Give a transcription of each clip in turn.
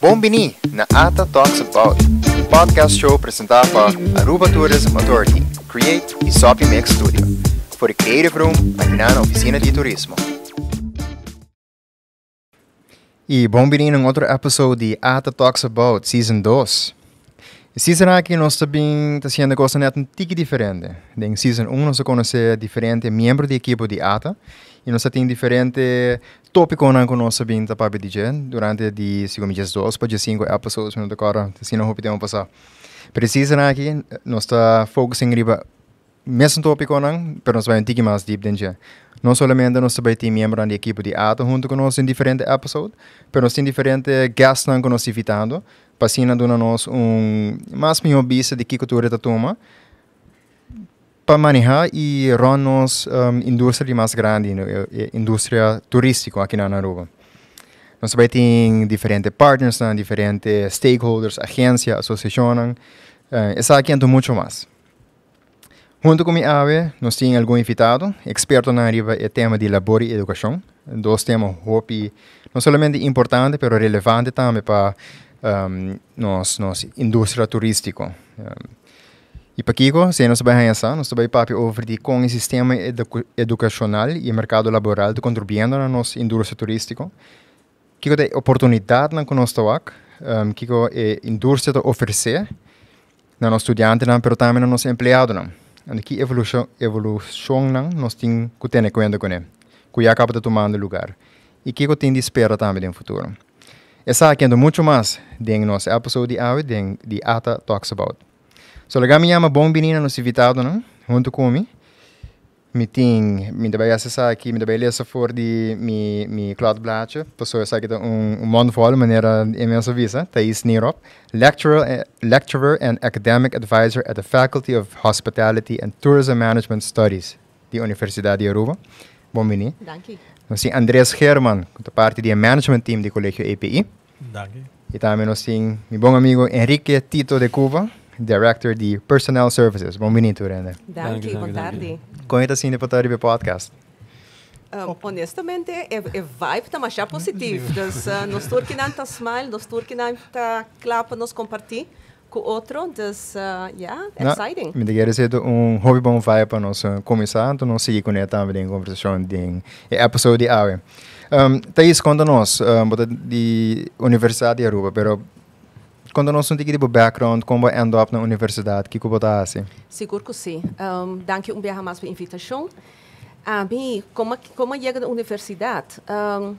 Bombini na Ata Talks About, podcast show apresentado por Aruba Tourism Authority, Create e Sophie Mix Studio, por Creative Room aqui na Oficina de Turismo. E bem-vindo a outro episódio de Ata Talks About, Season 2. Season que nós também está sendo coisa um tique diferente. Em Season 1 nós conhecemos diferentes membros da equipe de Ata, e nós tem tópicos tópico na nossa binta para pedir durante de segundo dias dois para dias cinco episódios no decora assim não repetemos passar precisa aqui nós está focando em riba mesmo tópico não, nós vai um mais deep dentro não somente nós também tem membro da equipe de Ato junto conosco em diferentes episódios, mas nós tem diferentes guests que nós invitando, passando a nós um mais melhor vista de que cultura está tomando. Eh, eh, para manejar eh, e nós um, indústria mais grande, indústria turística aqui na Aruba. Nós também tem diferentes partners, né? diferentes stakeholders, agências, associações, uh, aqui então muito mais. Junto com a AVE, nós temos algum invitado, experto na área do tema de labor e educação, dois temas hopi, não somente importante, mas relevante também para um, nós, indústria turística. Um, e para Kiko, se não se vai arranjar, não se vai com o sistema edu educacional e mercado laboral de contribuindo na nossa indústria turística. Kiko tem oportunidade na conosco aqui, um, ehm, Kiko é indústria que oferecer na nosso estudante, não, mas também na nosso empregado. Não. E que evolução, evolução não, nós temos que ter em conta com ele, que acaba de tomando lugar. E Kiko tem de espera também no futuro. Essa que é muito mais, tem nosso episódio de hoje, de de Ata Talks About. Solagami é uma bom menina nos invitado, não? Junto com mim. Me tem, me trabalha acessar aqui, me trabalha essa for de me me Claude Blacher, pessoa essa aqui tá um um mundo fora maneira imensa visa, Thais tá Nirop, lecturer eh, lecturer and academic advisor at the Faculty of Hospitality and Tourism Management Studies, da Universidade de Aruba. Bom menino. Dankie. Nós assim, temos Andreas German, da parte do management team do Colégio API. Obrigado. E também nós assim, temos meu bom amigo Enrique Tito de Cuba. Director de Personnel Services. bom Benvenuto, Irene. Grazie, boa tarde. Conhece assim, deputado de Podcast. Um, ah, honestamente, é, é vibe tá mais positivo. Das, uh, nós turquinan tá smile, nós turquinan tá clapa, nos compartilha com outro. Das, uh, ah, yeah, Não, exciting. Me quer dizer um hobby bom vibe para nós começar, então nós seguir com ele também tá, em conversação de episódio de aula. Um, Thaís, conta-nos, um, ah, de Universidade de Aruba, pero quando nós temos tipo background como end up na universidade que como está assim seguro que sim um, por um beijo mais pela invitação a mim como é como é chega na universidade um,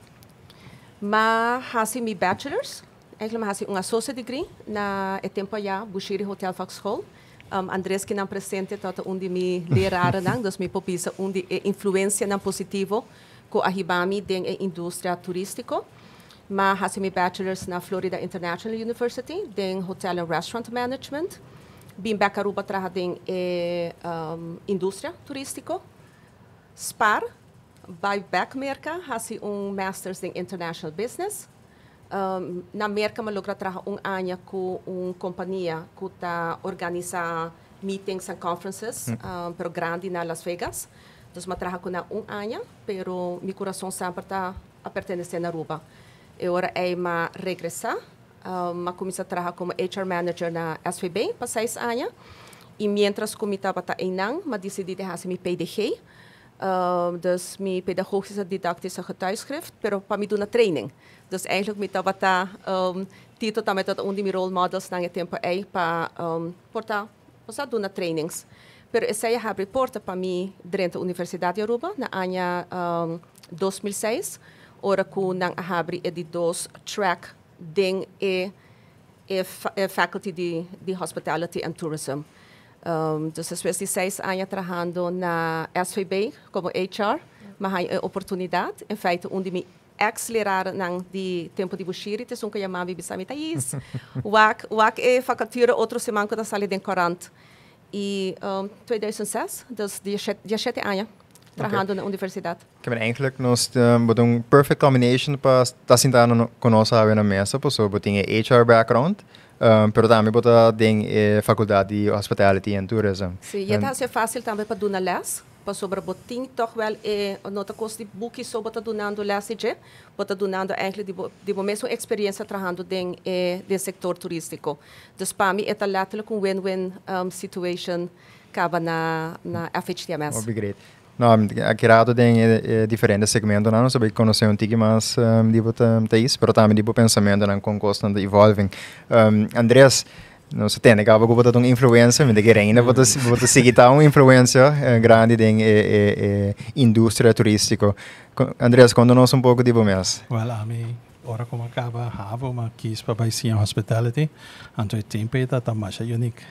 mas faço meu bachelor's é eu faço um associate degree na tempo já Bushiri Hotel Foxhole um, Andrés que não presente tota onde me lerara não dos me popisa onde influência não positivo com a Hibami da indústria turística Ma Hassimi Bachelor's na Florida International University, din Hotel and Restaurant Management. Bin Bekaruba traha din e, um, indústria turístico. SPAR, by back Merca hasi um Master's in International Business. Um, na Merka malogra traha um ano com uma companhia que ta organiza meetings and conferences, hm. um, pero grande na Las Vegas. Então, ma traha na um ano, pero meu coração sempre tá a pertenecendo a Aruba. e ora era ah, uma regressar, uma comecei a trabalhar como HR manager na SVB, para seis anos. E mientras comitava estava em NAN, mas decidi ah, de fazer meu PDG, um, dus mijn pedagogische didactische getuigschrift, maar op mij doen training. Dus eigenlijk met dat wat um, titel dan met dat onder role models na je tempo ei pa ah, um, porta posa doen trainings. Pero essa é a reporta para mim durante a Universidade de Aruba na ano um, 2006. E ora ku nang ahabri e track ding e e, e faculty de, hospitality and tourism. Um, dus als anos trabalhando na SVB como HR, mas há a é oportunidade, em é feito, onde me acelerar nang di tempo di bushiri te sunka yamabi me tais. wak wak e faculdade outro semanco da sala de 40. E um, 2006, é dos 17 anos. Trabajando okay. en universidad. Que okay, eigenlijk nos eh, um, een perfect combination pas dat sin dan con mesa, pues so botin HR background. mas eh, também para tem eh, faculdade de hospitality and tourism. Sim, sí, e tá fácil também para dona les, para sobre botin toch wel e eh, nota cost de book so bota donando les e bota donando eigenlijk de de momento experiência trabalhando den eh, de setor turístico. Então, para mim é tá letterlijk um win-win um, situation acaba na na FHTMS. Oh, great. No, creado tem eh, diferentes segmentos, não sabe conhecer um tique mais, um, tipo, isso, mas ehm, também, tipo, pensamento, não, com constante evolving. Um, ehm, Andrés, não se tem, acaba que botar uma influência, mas que ainda vou seguir tá uma influência eh, grande em eh, eh, eh indústria turística. Andrés, conta-nos um pouco de tipo, mais. Well, a ora como acaba, havo, mas quis para em Hospitality, anto o tempo está tá mais único.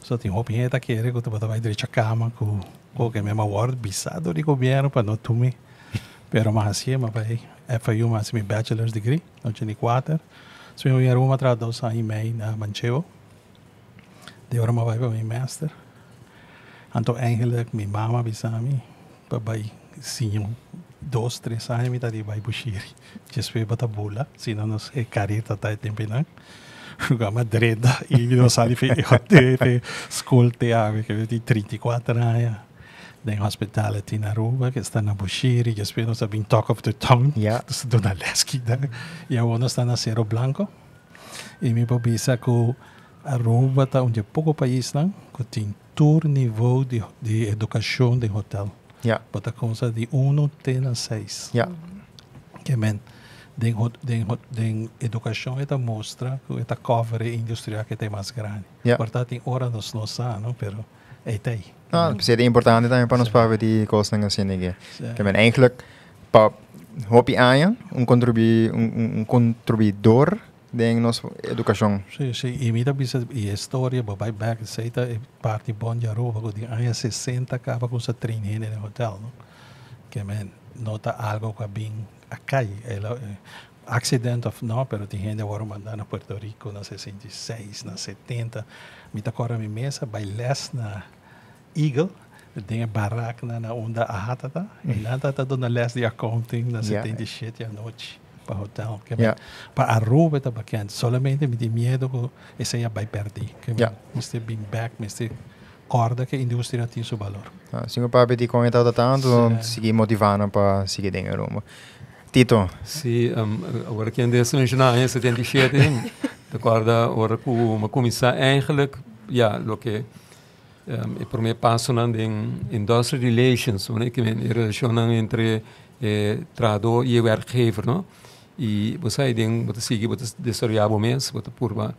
Só tem roupa que que tu vai direito a cama com को के मेमा वार बिसा दोरी को बियारो pa notumi. Pero más así, ma pai FIU más mi bachelor's degree, 84. So mi ero ma tra dos anni mei na Manchevo. De ora ma pai pa mi master. Anto eigenlijk mi mama bisami pa bai sinyo dos tres anni mi ta di bai bushiri. Jespe bata bola, sino nos e karir ta ta tempinang. Gama dredda, io sali fe, fe, fe, scolte ave, che vedi 34 anni. tem Hospitality na Aruba, que está na Bushiri, e espero também Talk of the Town, yeah. do Naleski, né? e a ONU está na Cerro Blanco. E me pobisa que Aruba está onde pouco país, né? que tem tour nível de, de educação de hotel. Yeah. Bota coisa de 1 até 6. Yeah. Que é den, den, den educação é mostra que é cover industrial que tem mais grande. Yeah. Portanto, tem hora nos nossos não, mas é aí. Nou, op zich important is dan panos pa die kosten gaan zien ik. Ik ben eigenlijk pa hobby aan je, een contribu een contribuidor deng nos educação. Sim, sim. E mira e história, bo vai back seita e parte bom de Aruba, que aí 60 acaba com essa trinina no hotel, não? Que men nota algo que bem acá, ela accident of não, pero tem gente agora mandando a Puerto Rico na 66, na 70. Mita cora mi mesa, vai less na Eagle. Dingen berekenen en onderaten. Mm. En dan dat dat de les die accounting, dan zit in die shit, ja, nooit. Para hotel. Que é yeah. Para está bacana. Solamente me dá medo que isso aí vai é perder. Que yeah. Mr. Big Back, Mr. Corda, que a indústria tem seu valor. Ah, o Papi, te comentar tanto, tá, tá, yeah. Tá, segui motivando para seguir em Aruba. Tito? Sim, agora que andei a mencionar em 77, de corda, agora uma comissão, é ja, lo que um, ehm, e por me passo na em industrial relations, né, que me relacionam entre eh, trador e o arquivo, não? E você aí tem, você segue, você desarrolla o mês, você purva,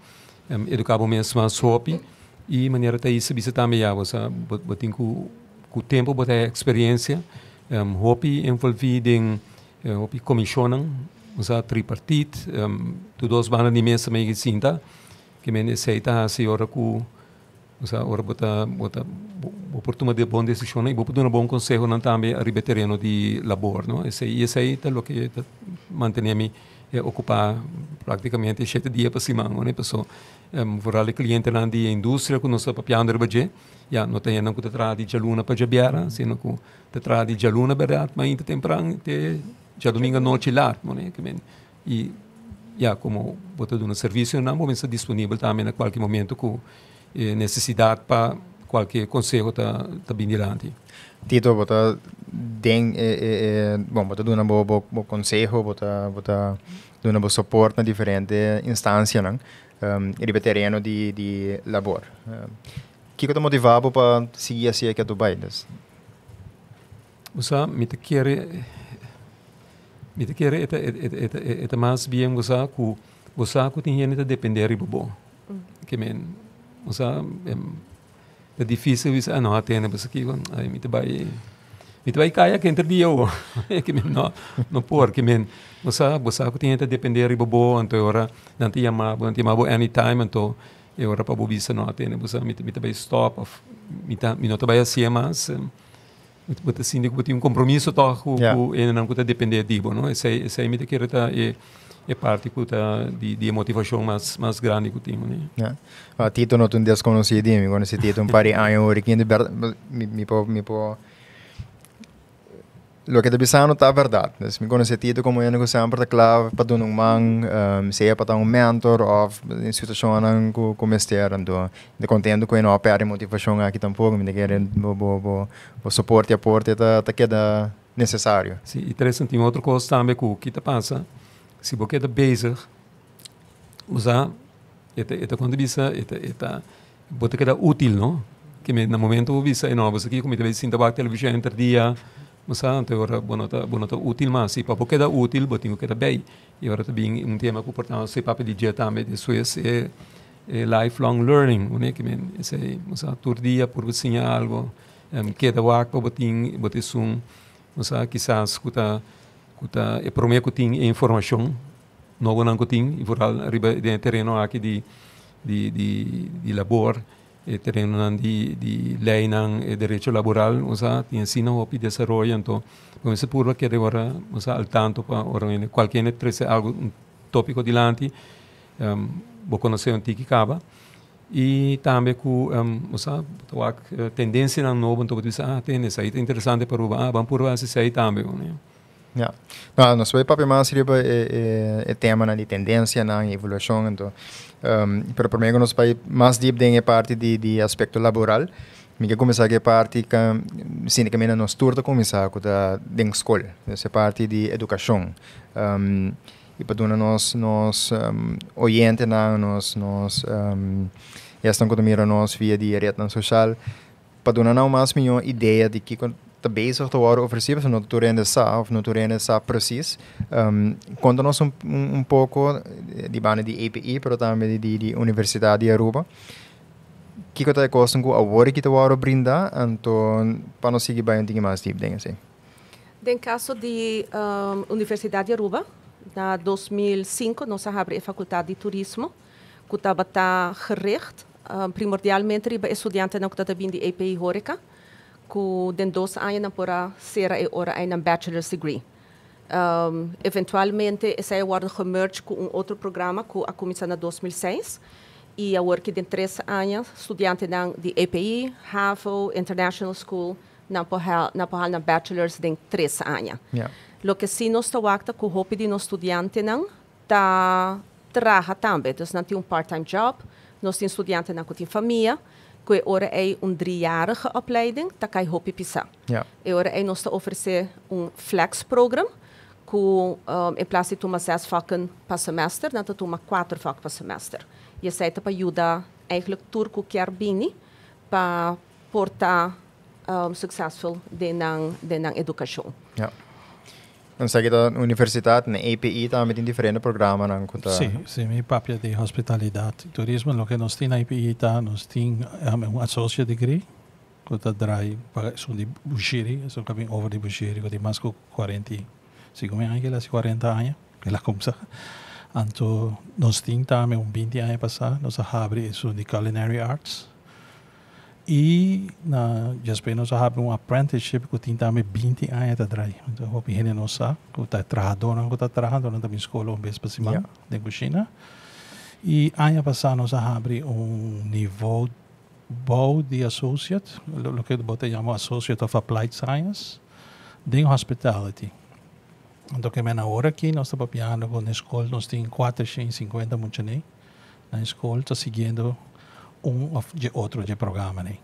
um, ehm, educar o mês mais sobre e maneira até isso você também eh, já, você, você tem com o tempo, você tem experiência, um, ehm, hopi envolvido em, uh, hopi comissionam, você tripartite, um, todos os bandos de mesa meio que cinta que me aceita a senhora com Usa, ora bota, bota, oportuna de bom decisão e bota un bom conselho não também a ribeteriano de labor não esse esse aí tá lo que tá mantenha-me eh, ocupar praticamente sete dias para cima não é pessoa um, ehm, vorrà le cliente não de indústria que não sabe piano de budget já não tem não que tá de jaluna para jabiara sino que tá de jaluna verdade mas ainda temprano te já domingo noite lá não que bem e já como bota de um serviço não momento disponível também a qualquer momento que eh, necesidad para cualquier consejo da ta bindiranti. Tito, bota den, eh, eh, bom, bota duna bo, bo, bo consejo, bota, bota duna bo support na diferente instância, não? Um, ehm, ripetereno di, di labor. Um, ehm, que que te motivava para seguir assim aqui a Dubai? Das? Usa, me te quere, me te quere, eta, eta, eta, eta, eta mais bem, usa, que usa, que tinha neta depender ribo bom. Mm. Que men, O sea, é, difícil isso. Ah, não, atende para aqui. Aí me te vai. Me te vai cair que entre dia é oh, que não, não por que me. O sea, você que tinha que depender de bobo, então ora não te chamava, não te chamava anytime, então eu ora para bobista não atende, você me me vai stop, me me não te vai assim mas que de mais. Mutta sinne kuitenkin kompromissi tohku, yeah. en enää kuitenkin dependee tiibo, no? Se, se ei eh, mitä kertaa, é parte puta de, de motivação mais, mais grande que eu tenho. Né? Yeah. A Tito não tem desconhecido, eu conheci Tito um par de anos, e que me, me, me, lo que te pisano está verdade. Mas me conheci Tito como eu negociando para clave, para dar um man, um, ehm, seja para dar um mentor, ou em situação não com com mestre, então, de contendo com não perde motivação aqui tampouco, me querem bo bo bo, bo suporte aporte tá tá queda necessário. Sim, interessante. Outra coisa também que que te passa si bo keta bezig usa eta eta quando bisa eta eta bota keta útil no que me na momento bo bisa eno bo aqui como talvez sinta bak televisão entre dia mas ante ora bono ta bono ta útil mas se papo keta útil bo tingo keta bem e ora também um tema que portanto se papo de dia também de suas é, é lifelong learning né que men esse mas a tur dia por vizinha algo um, keta bak bo tin bo te sum mas quizás escuta kuta e promia kutin e information nogo nan kutin vooral riba de terreno aki di di di di labor e terreno nan di di lei nan e derecho laboral usa ti ensina hopi desarrollo anto come se purva che ora usa al tanto pa ora in qualche ne trese algo un topico di lanti um, bo conosce un tiki cava e também com um, moça a tendência na nova então você ah tem è aí é interessante para o ah vamos por isso aí também né Ja. Nou, na svoj papi mas riba é, é, tema na de tendência na evolução então um, pero primeiro nós vai mais deep den é parte de de aspecto laboral mica começar que parte que mm, sim que mena nós turta começar com da den escola essa parte de educação um, e para dona nós nós um, oriente na nós nós um, esta economia nós via de rede social para dona não mais minha ideia de que bezig te worden over si, no essa, no essa processo. Um, precies, nos um, um, um pouco de banda de EPI, pero também die die universiteit de Aruba. Kiko coisa é ku que a hora que te vou brindar, então, para nós seguir bem, tem mais tipo, dingen assim. No caso di um, universiteit de Aruba, na 2005, nos abrimos a Faculdade de Turismo, ku ta bata gericht, um, ehm, primordialmente para estudantes ku ta vindo di EPI Horeca. ku dendos ay na pura sera e ora ay ng bachelor's degree. Um, eventualmente, esse é o merge com outro programa que a começou em 2006 e a work de três anos, estudante na, de EPI, HAFO, International School, na Pohal, na Pohal, na Bachelor's de três anos. Yeah. Lo que sim nós tawakta com hope de nós estudante não tá trabalha também, então nós tem um part-time job, nós tem estudantes na que tem família, kwe ore ei een driejarige opleiding, takai hopi pisa. Ja. E ore ei nosta offerse flex program, ku um, ehm, in plaats van maar zes vakken per semester, dat het maar kwart vakken per semester. Je zei pa juda eigenlijk turku kiarbini, pa porta um, ehm, successful denang denang educatie. Ja. Në sa kita në universitat, në API ta me të indiferent programa në këta... Sì, sì, mi papja di hospitalità, di turismo, lo che API ta, non sti associate degree, këta drai, sono di Bushiri, sono capi over di Bushiri, këti masco 40, siccome anche la 40 anni, e la comsa, anto non sti in ta me un 20 anni passa, non sa habri, culinary arts, e na jaspe no sa é um apprenticeship ko também 20 ay ta dry. eu hope hine no sa ko ta que ko ta trabajador na tamis kolo bes pa si yeah. de China. E ano passado a abrir um nível bom de associate, o que eu você chama associate of applied science, de hospitality. Então, que na hora aqui, nós estamos piando com a escola, nós temos 450 muchachitos na escola, está seguindo um de otro de programa. ¿no? Né?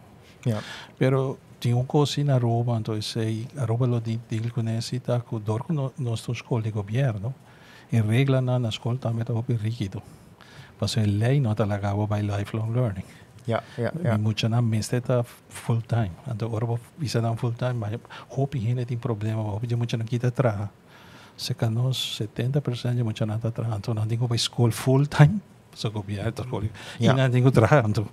Yeah. Pero tengo cosas en Aruba, entonces Roma lo digo con esta, con nuestro escuela de gobierno, y regla na na escola también está rígido. Pues la ley no te la acabo by lifelong learning. Ja, ja, ja. Mucha na minste ta tá full time. Ando orbo bisa na full time, mas hopi hine tin problema, hopi de mucha na kita tá traha. Se kanos 70% de mucha na ta traha, então não digo para escola full time. そこビアとこり。いなでごとらんと。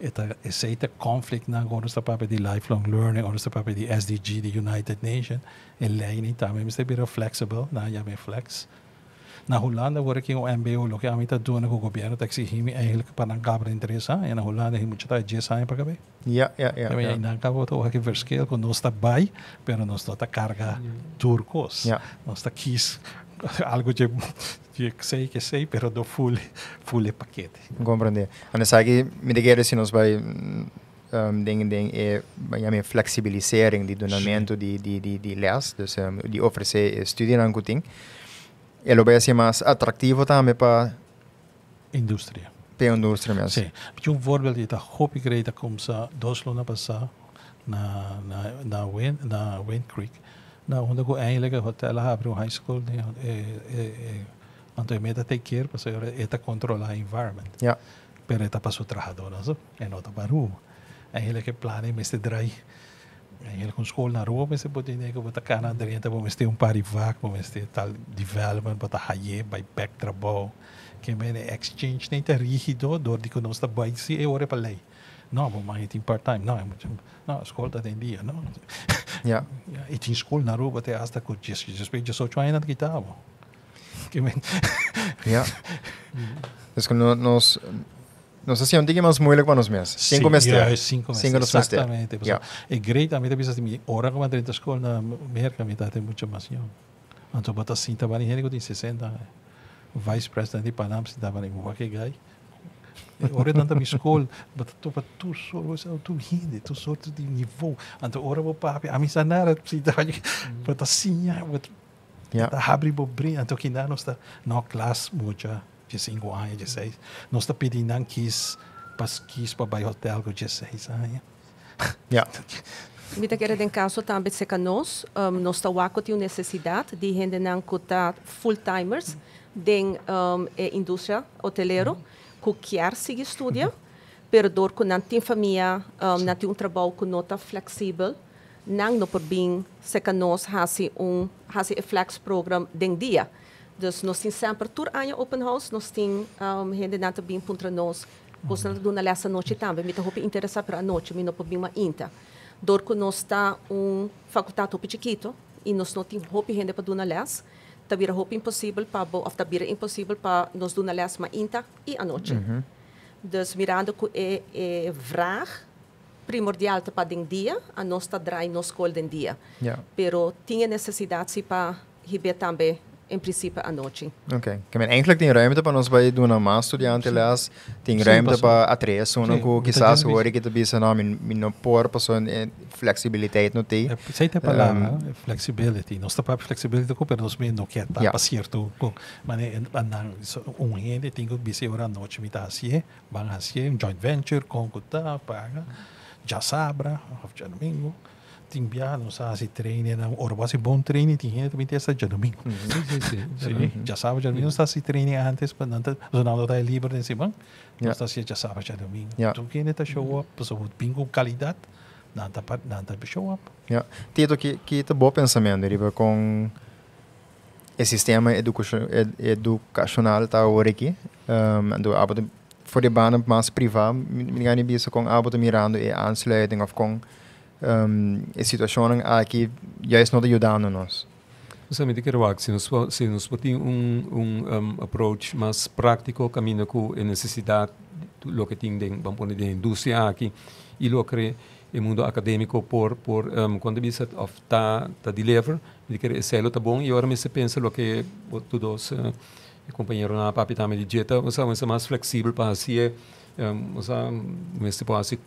eta eh, is ete conflict na gewoon sta pape die lifelong learning or sta pape die SDG die United Nation en lei ni tame mi sta flexible na nou, ja me flex na Hollanda word ik in MBO lo ke amita doen ko ko biara taxi himi eigenlijk pa nang kabra interesa en Hollanda himi chata je sai pa kabe ya ya ya ja na kabo to ke verschil ko no sta bai pero no sta carga turcos no sta kies algo de, de sei que sei, pero do full, full paquete. Compreende. que, me diga se nós vai um, den, den är ja, men flexibilisering, de eh, donamento, de, de, de, de läs, de ofrecer studier och ting. vai ser mais atrativo também para indústria. para På industrin, men. Sí. um exempel är att Hopi Greta kom så Doslona passa na na na Wayne na Wayne Creek. Na, hunda äängilega abrir abriu high school de para meitä é, é, é. para tá controlar o environment. Ja. Pero etä tá pasu trabajadora, so, en ota paru. que plane mesti drai. Ängil pode skolan que mesti poti nego bota kana drinta bo um un pari vak bo ter tal development bota haye by back trabalho, Que mene é exchange nem tá rígido, dor de que não está bem se é hora para lei. Não, maar het in part-time. Não, não, a escola dia, Não. Ja. ja e tinha escola na rua até hasta com 18 anos que estava. ja. Es que no, nos, nos hacían digamos muy buenos meses. Cinco meses. Ja, cinco meses. Cinco meses. Exactamente. Ja. E great, a mí te piensas, ahora como entré en la escuela, merca, me date mucho más. Então, bota assim, trabalha em Renigo, tem 60 Vice-presidente de Panamá, se trabalha em Huaquegai ora dan mi skol bat to bat to so was au só hinde to so di niveau an to ora bo papi a mi sanara si da bat asinha bat ja da habri bo brin an to kinda no sta no class mucha je cinco anos, je seis no sta pedi nan kis pas kis pa bai hotel go je seis ja ja Mi te quero den caso tambe se canos, um, no sta wako ti necessidad di hende nan kota full timers mm. den um, e industria hotelero. Mm -hmm qualquer se estudia, perdor que não tem família, um, não tem um trabalho com nota flexível, não no por bem se que nós fazemos um faz flex program den dia. Dus nós temos sempre todo ano open house, nós temos um, gente não bem contra nós, nós não damos essa noite também, me está interessar para a noite, me não por bem uma inta. Dor que nós está um faculdade pequeno e nós não temos roupa gente para dar uma lesson Tabira Hope Impossible pa bo of Tabira Impossible pa nos do nalas ma inta e anoche. Mm -hmm. Dus mirando ku e e vraag primordial te pa den dia, a nos ta drai nos kol den dia. Yeah. Pero tinha necessidade se pa ribe também in Principe anoči. Okay. Ker meni maar eigenlijk rajme, pa nas vaj na mastu, ja, ante las, in rajme, pa atresu, no, ko hoor ik ki to bi se nam in napor, flexibiliteit so fleksibilitetno ti. flexibility, no flexibiliteit pa flexibility, is per nos mi no kjer ta, pa cierto, ko, mane, anna, un hende, tingo bi se ora noč mi ta joint venture, con kuta, pa, tien jaar dan zaten ze trainen. Dan, or was ik bon trainen, tien jaar dan ben ik dat jadoming. Já sabe, já não está se treinando antes, mas não está é livre nesse banco. Não está se já sabe, já domingo. Tu quem está show up, pessoa pingo qualidade, não está não está show up. Yeah. Tito que que tá bom pensamento, deriva com o sistema educacional está agora aqui, um, do abo for de banen mas privaat, me gaan niet bezig kon abo te mirando e aansluiting um, situationen är que jag är snart ajudando-nos. Você me diga, Roac, se nós se nós tem um um, um approach mais prático caminho com a necessidade do que tem de vamos pôr de indústria aqui e lo cre o mundo académico por por um, quando visa of tá tá deliver me diga esse é tá bom e agora me se pensa lo que todos uh, companheiro na papitame de dieta, você é mais flexível para assim, me se você pode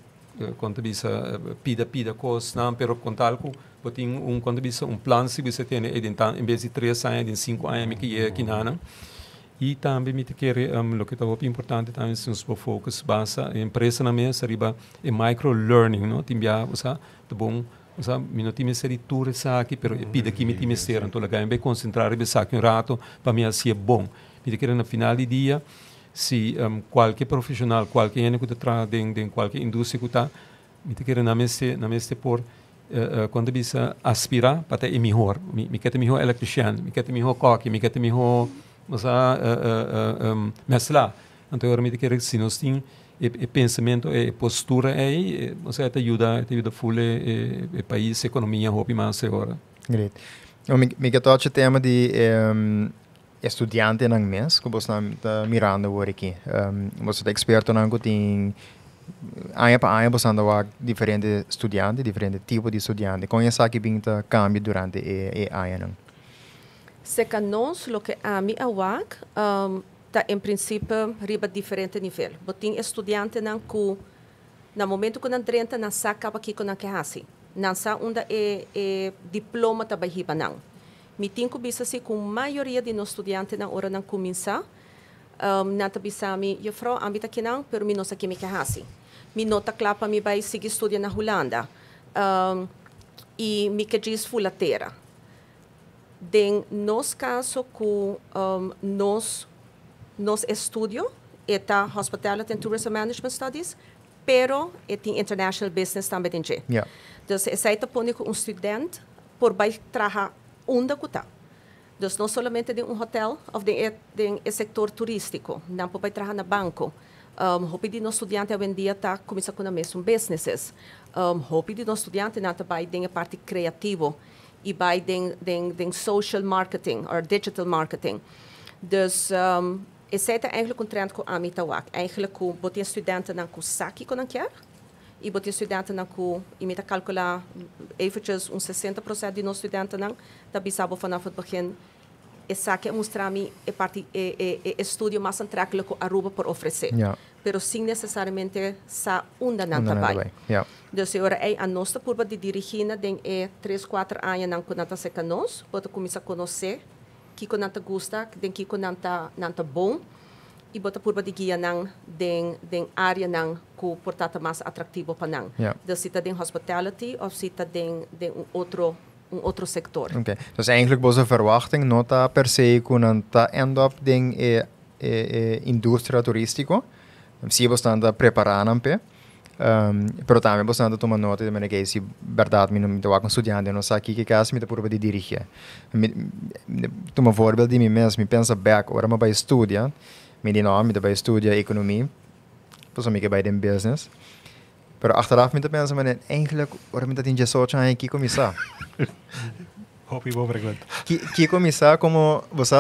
konta bisa pida pida kos nam pero kontalku botin un konta bisa un plan si bisa tiene edin tan vez de 3 anos edin 5 anos mi que é que nana e também me querer um, lo que estava importante também se nos focus basta empresa na minha seria é micro learning não timbia usa de bom usa mino time seri ture saki pero e pida que me time ser então lá ganha bem concentrar bem saki um rato para mim assim é bom me querer na final dia si um, qualche profesional, qualche ene que tra den de qualquer indústria que está, me te querer na messe na messe por uh, uh, quando bisa aspirar para ter melhor, me me quer ter melhor eletrician, me quer ter melhor coque, me quer ter melhor mas a uh, eh, uh, mesla. Então agora me te querer se nós tem e, e pensamento e postura aí, mas é te ajuda, te ajuda full e, e, e país, economia, hobby mais agora. Great. O Miguel toca o tema de um, studiante ng MES, kubos na mirando ora qui. Um, você é experto na tem anha para anha você anda diferente estudante, diferente tipo de estudante. Conhece que pinta cambio durante e, e anha não. Se que nós lo que a mi awak, um, tá em princípio riba diferente nível. Botin estudante não cu nel momento que não trenta não saca aqui com a que hasi. Não sa unda e, e diploma tabai riba Non. mitin ko bisa si kung maioria de nos estudiante na ora ng kuminsa, um, ehm, nata bisa mi, yofro, ambita kinang, pero mi nosa kimi kahasi. Mi nota klapa mi bay sige estudia na Holanda. Um, ehm, e mi kajis fulatera. Den nos caso ku um, ehm, nos, nos estudio, eta Hospitality and Tourism Management Studies, pero et in international business também tem. Yeah. Então, é saída tá pônico um estudante por baixo traha um undakuta. então não somente de um hotel ou de, de setor turístico, não pode trabalhar no banco. Um, hopi de nosso estudante hoje em dia está começando com a mesma businesses. Um, hopi de nosso estudante não trabalha na parte criativa e vai em den, den social marketing ou digital marketing. Dus um, is zij eigenlijk een trend aan mij te waken. Eigenlijk hoe boten studenten dan kusaki kunnen krijgen. E na cu e me imeta kalkula EFČS un 60% de nos študentena, da bi sabo fanafot bahen essa que mostrami é e parte é, e, é, é estudo mais antráculo que Aruba por oferecer, yeah. pero sin necessariamente sa unda nan trabalho. Yeah. Então, agora é a nossa curva de dirigina tem é 3, 4 anos nan que nanta seca nós, pode começar ki conhecer gusta, que nanta gosta, que nanta bon. iba ta purba digiya nang ding ding area nang ku portata mas atractivo pa nang. Yeah. Dus sita ding hospitality of sita ding ding un otro un otro sector. Okay. Dus eigenlijk was de verwachting nota per se kunan ta end up ding e e, e industria turistico. Si bastante preparana pe. Um, pero también bastante toma nota de que si verdad mi não estava estudando não sei sa que que hace me da purba de Mi Toma voorbeeld di mi mes mi pensa back, ora me vai estudar. mediene an mit dabei Studie Ökonomie, som mycket bei dem business. Pero achteraf mit de mensen men eigenlijk waarom dat in Jesocha en eh, Kiko Misa. Hopi boa pergunta. Kiko Misa como você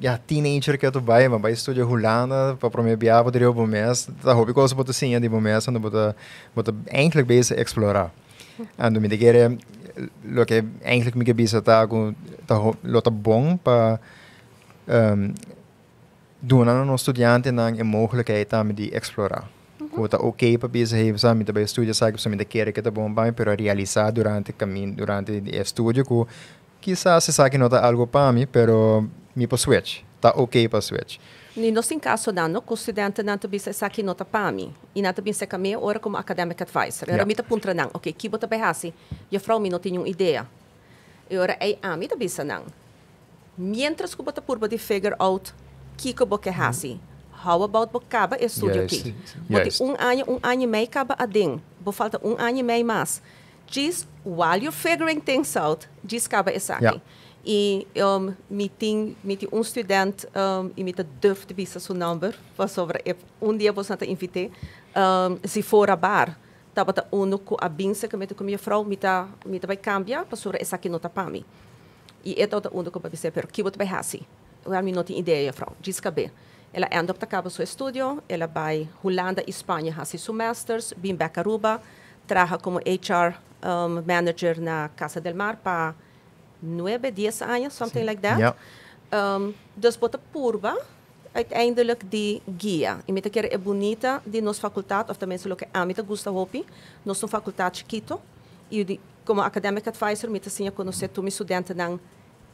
ja teenager que tu vai, mas vai estudar Holanda para promover promebiar poderia bom mês, tá hopi coisa bota sim de bom mês, não bota bota eigenlijk bezig explorar. En de middelgere lo que eigenlijk mycket bisa ta com ta lota bom para ehm, duunan on studiantin nang en möjlighet att de explorar. Kuta okej på vissa hivsa, mitä börjar studera saker som inte kärker till bomba, men pero realisar durante kamin, durante studier, ku quizás se saque nota algo para mim, pero mi på switch. Tá okej på switch. Niin nostin caso danno, kun não nanto que saki nota pami. I nanto bisa kami ora como academic advisor. Yeah. Ramita puntra nang, okay, kibo ta behasi, yo frau mi notin yung ideia. E ora ei amita bisa nang. Mientras kubota purba de figure out Kiko Bokerhasi. How about Bocaba Studio yes. Key? Yes. Um ano, um ano e meio acaba a din, Bo falta um ano e meio mais. Diz, while you're figuring things out, diz acaba essa aqui. Yeah. E um, me tem um estudante um, e me dürfte bisa seu número, was sobre um dia você te invitei, um, se for a bar, tava tá uno com a binsa que me com minha frau, me tá me tá vai cambiar, para sobre essa aqui não tá para mim. E é toda um que vai ser, pero que você vai fazer? har vi något idéer från. De ska be. Eller ändå acaba seu estudio, ela vai Holanda, Espanha, har sin semesters, vem back Aruba, trabalha como HR um, manager na Casa del Mar para nove, dez anos, something Sim. like that. Yeah. Um, dus bota purba, uiteindelijk die guia. E muita quer é bonita de nossa faculdade, of tenminste que a mita gusta hopi, nossa faculdade Quito, e de, como academic advisor, muita sinha conhecer tu me estudante nan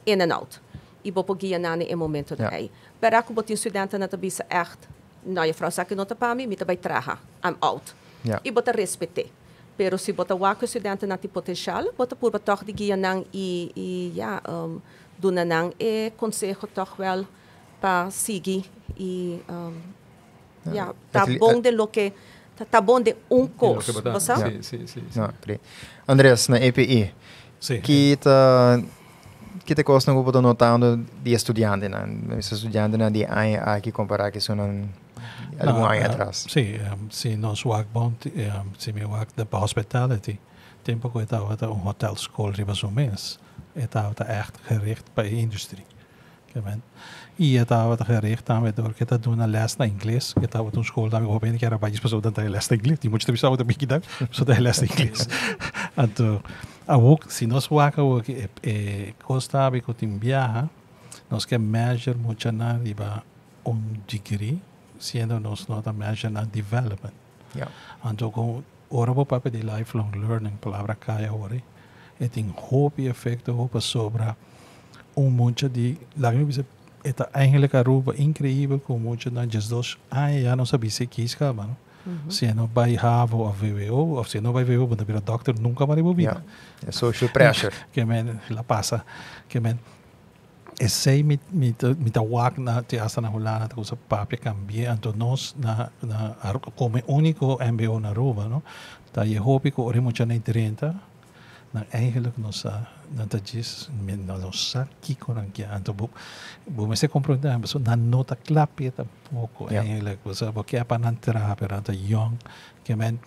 in and out. ibopogianani em momento yeah. daí. Pero que boti estudante na tabisa echt, não é fransa que não mi, me tabai traha, I'm out. Yeah. E bota respeite. Pero si bota wako estudante na ti potencial, bota por bota de guia nang i i ja, um, duna nang e consejo toch wel pa sigi i um, yeah. ja, tá de lo que tá, tá bom de um curso, você? Sim, sim, sim. Andrés, na EPI, Sí. que kite costano un po' notando di studenti, né? estudante né? di anni a chi comparare che sono alcuni anni atrás. Sì, um, sì, non su Agbon, um, sì, mi work da hospitality. Tempo que eu estava em um hotel school riva su mens, e stavo echt gericht a indústria. كمان er er er Jeg da var det riktig, da vet du, kita duna leste engelsk, kita var dun skole, da vi håper ikke jeg arbeides på sådan, da jeg leste engelsk, de må ikke vise, da vi ikke der, så da jeg leste engelsk. At, øh, og si nos waka, og eh, eh, Costa Rica tim viaja, nos que measure mucha na, diba, un degree, siendo nos nota measure na development. Yeah. Anto con, ora po pape de lifelong learning, palavra kaya ori, e é hope e efecto, hope sobra, um monte de la gente dice esta ángel caruba com um monte de dos ay eu não sabia se quis escapa no Uhum. Se não vai ravo a VVO, ou se não vai VVO, quando vira doctor, nunca vai bobear. Yeah. É social pressure. que men, la passa. Que men, esse mit mit mit awak na te asa na hulana ta kusa papia cambie anto nos na na como único MBO na rua não Aruba, no? Ta yehopi ko orimo chana 30 naar eigenlijk nosa dat dat is met nou nosa kikoran kia antobu bu mese comprender so na nota klapie tampoco eigenlijk was abo que apanan terapia rata young que men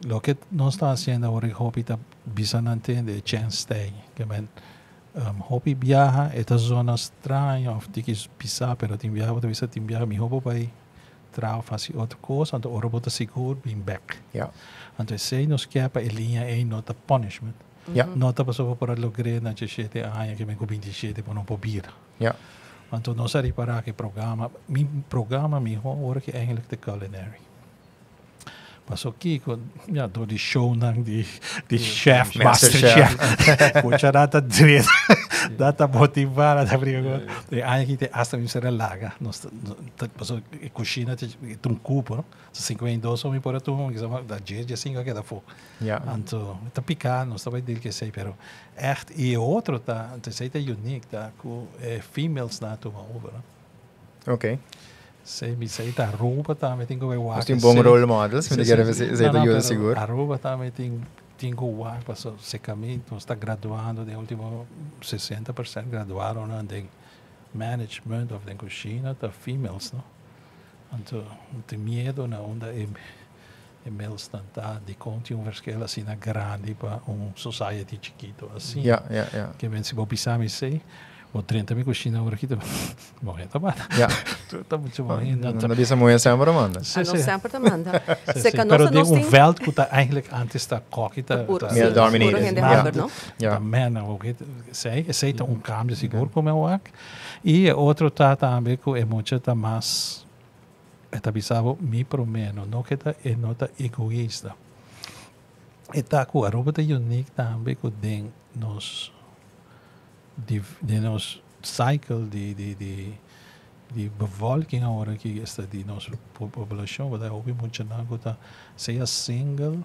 lo que no está haciendo ahora hobby ta bisanante de chance stay que men um, hobby viaja esta zona estranha of tikis pisar pero tim viaja outra vez tim viaja mi hobby pai trouw faz outra coisa, anto o robô está seguro, bem back. Yeah. Então, se nos quer para a linha nota punishment, Ja. Nota is para lograr na chete a que me cubinti chete para no probieren. Ja. Want toen was er die programma. Mijn programma, mijn hoor, eigenlijk de culinary. pasó Kiko, ja, door de show lang, né? de die hum, chef, masterchef, cucharata drin, data data motivada, da tá briga, é. e anche tá, eh, te asta mi sarà laga, no, pasó e cucina, te un cupo, no, se si quei indosso mi pora tu, que siamo da Gergia, singa che da fogo yeah. anto, ta tá pica, não stavo a dire che sei, però, echt, e outro tá te sei te unique, tá com e eh, females na né, tu ma over, no? Okay seita arroba também tem que ver o tem bom role model se me se seita eu seguro arroba também tem tem que ver passou secamente está graduando de último 60% graduaram na de management of the China the females não anto tem miedo na onda e e eles tentar de conta um versículo assim na grande para um society chiquito assim yeah, yeah, yeah. que vem se vou pisar me sei 30 určitě moje to manda. Ja. to će mo inanta. Tá bi se moje sempre manda. Se se sempre te manda. Se ka nosa nosi. Pero un veld ku ta eigenlijk antes ta kokita. Meer domineren. Ja. Ja. Men o que sei, sei un cambio seguro como uhum. eu ac. E outro ta tá também ku é muito ta tá mais eta bisavo mi promeno, no que ta tá, é nota egoísta. Eta a aroba ta unik também ku den nos de, de nosso cycle de, de, de, de bevolking agora que esta de nossa população, vai ouvir muito na gota, seja single,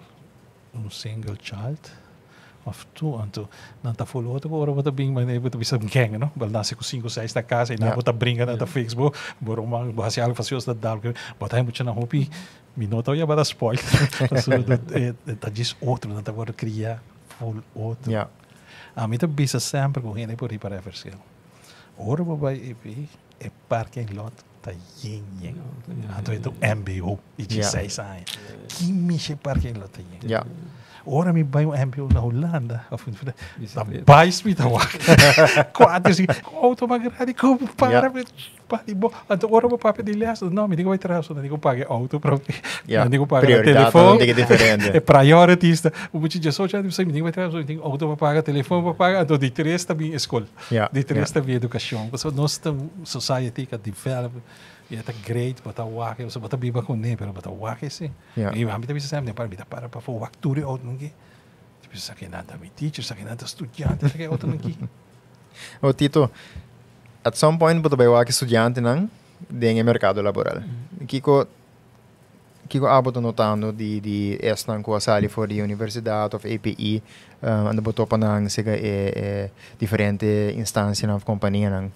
um single child, of two, anto, não tá full outro, agora vou tá bem, mas vou tá um gang, não? Bal nasce com cinco, seis da casa, e não vou tá brinca, não né, Facebook, bora uma, vou fazer algo, fazer os da dar, botar em muito na roupa e minuto, eu ia dar spoiler, é, tá disso outro, não tá agora criar full outro. amit biztos amperkuhéni por ipar eversil. Orvo bai ipi e parking lot ta yin yin. Ato itu MBO ichi sai sai. Kimi she parking lot ta yin. Yeah. Ora mi bij een eh, MPO na Holanda, Of, dan bijst me dan uma. Kwaad is auto maar geradi. Kom, para met... Anto ora mo papi di last. No, mi dico vai traso. Non digo pague auto. Non dico paghi telefono. E priorities. O muci già so. Mi dico vai traso. Mi digo auto pa paga, telefono pa paga. Anto di tresta mi escola. Di educação, mi educazione. So, nostra society che desenvolve e jätä greit pata wake so pata biba ko ne pero pata wake si yeah. e mami tapi sam ne né, para bita para pa fo wak turi ot ngi tapi sa ke nada mi teacher sa ke nada estudiante sa ke é ot ngi o tito at some point buta bai wake estudiante nang denge mercado laboral mm. kiko Kiko Aboto ah, notando di di esnan ko asali for the Universidad of API um, ano boto pa nang siga e, ah, e é, é, diferente instansya ng kompanya nang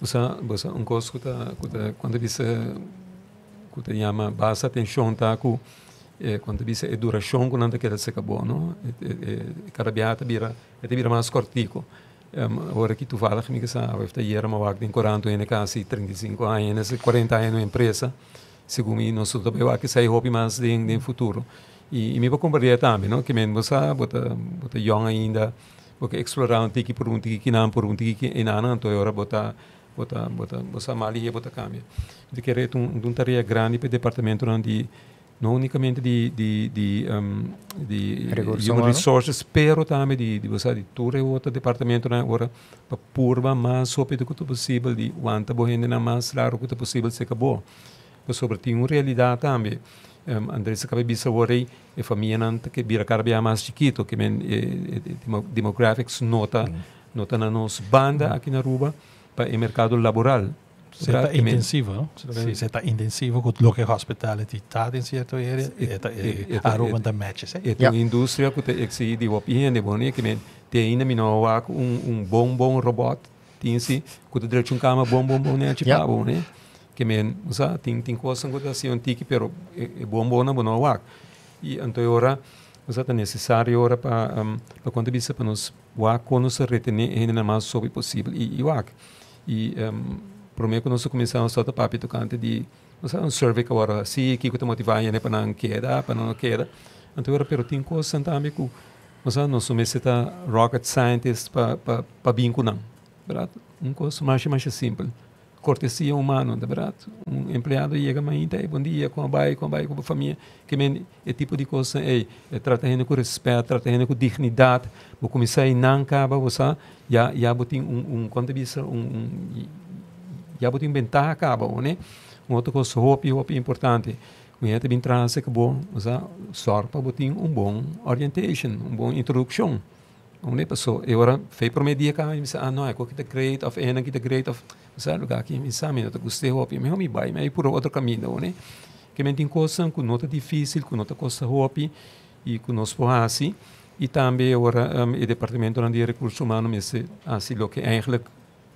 Bosa, bosa, um coisa que kuta, quando disse, kuta chama, basta atenção, tá, com, eh, quando disse, é duração, quando anda que se acabou, não? E, e, e, cada beata vira, é te vira mais cortico. Um, ehm, agora que tu fala comigo, sabe, esta era uma vaga de 40 anos, quase 35 anos, 40 anos na empresa, segundo mim, não sou também vaga que sai hobby mais de, de futuro. E, e me vou compreender também, não? Que mesmo, você, bota, bota jovem ainda, porque explorar um tiki por um tiki, que não por um tiki, que não, então, agora botar bota bota bota mali e bota cambia de querer um um tarefa grande para o departamento onde não unicamente de de de um, de, recursos, um resources, pero também de de você de todo o outro departamento para hora para purba mais rápido que possível de quanto boa gente na mais claro que possível se acabou, mas sobre tem uma realidade também um, Andrés acaba de saber a família não que vira carbeia mais chiquito que men demographics nota nota na nossa banda aqui na Ruba o mercado laboral. está intensivo, ¿no? Sí. Está intensivo con lo que hospitality está en cierto área, aroma de matches. É uma indústria que te exige o piende, bom, que men te ainda me não há um um bom bom robot, tem se que te direito um cama bom bom bom tipo, bom, né? Que men, usa, tem tem coisa que te assim tiki, pero é bom bom não há. E então ora, usa é necessário agora para para contribuir para nos o ar conosco retener ainda mais sobre possível e o e um, ehm, por mim, quando nós começamos a papel tocante de nós um survey que agora se que que motivava né para não queda para não queda então era pero tem coisa também que nós não somos esta rocket scientist para para para binco não verdade um coisa mais mais simples cortesia humana de verdade um empregado chega amanhã e bom dia com a bai com a bai com a família que men é tipo de coisa é, é trata ele com respeito trata gente com dignidade vou começar a não acaba você já já botem um, um quando visa um, um já botem ventaja acabam né um outro coisa roupa roupa importante Minha também traz que bom usar só para botar um bom orientation um bom introdução né passou eu era fez para medir cá me ah não é que o great of ena que o great of sabe lugar que me sabe não gostei roupa me me vai me por outro caminho né que me tem coisa com nota difícil com nota coisa roupa e com nosso assim e também agora um, o Departamento de Recursos Humanos me assim, o que eigenlijk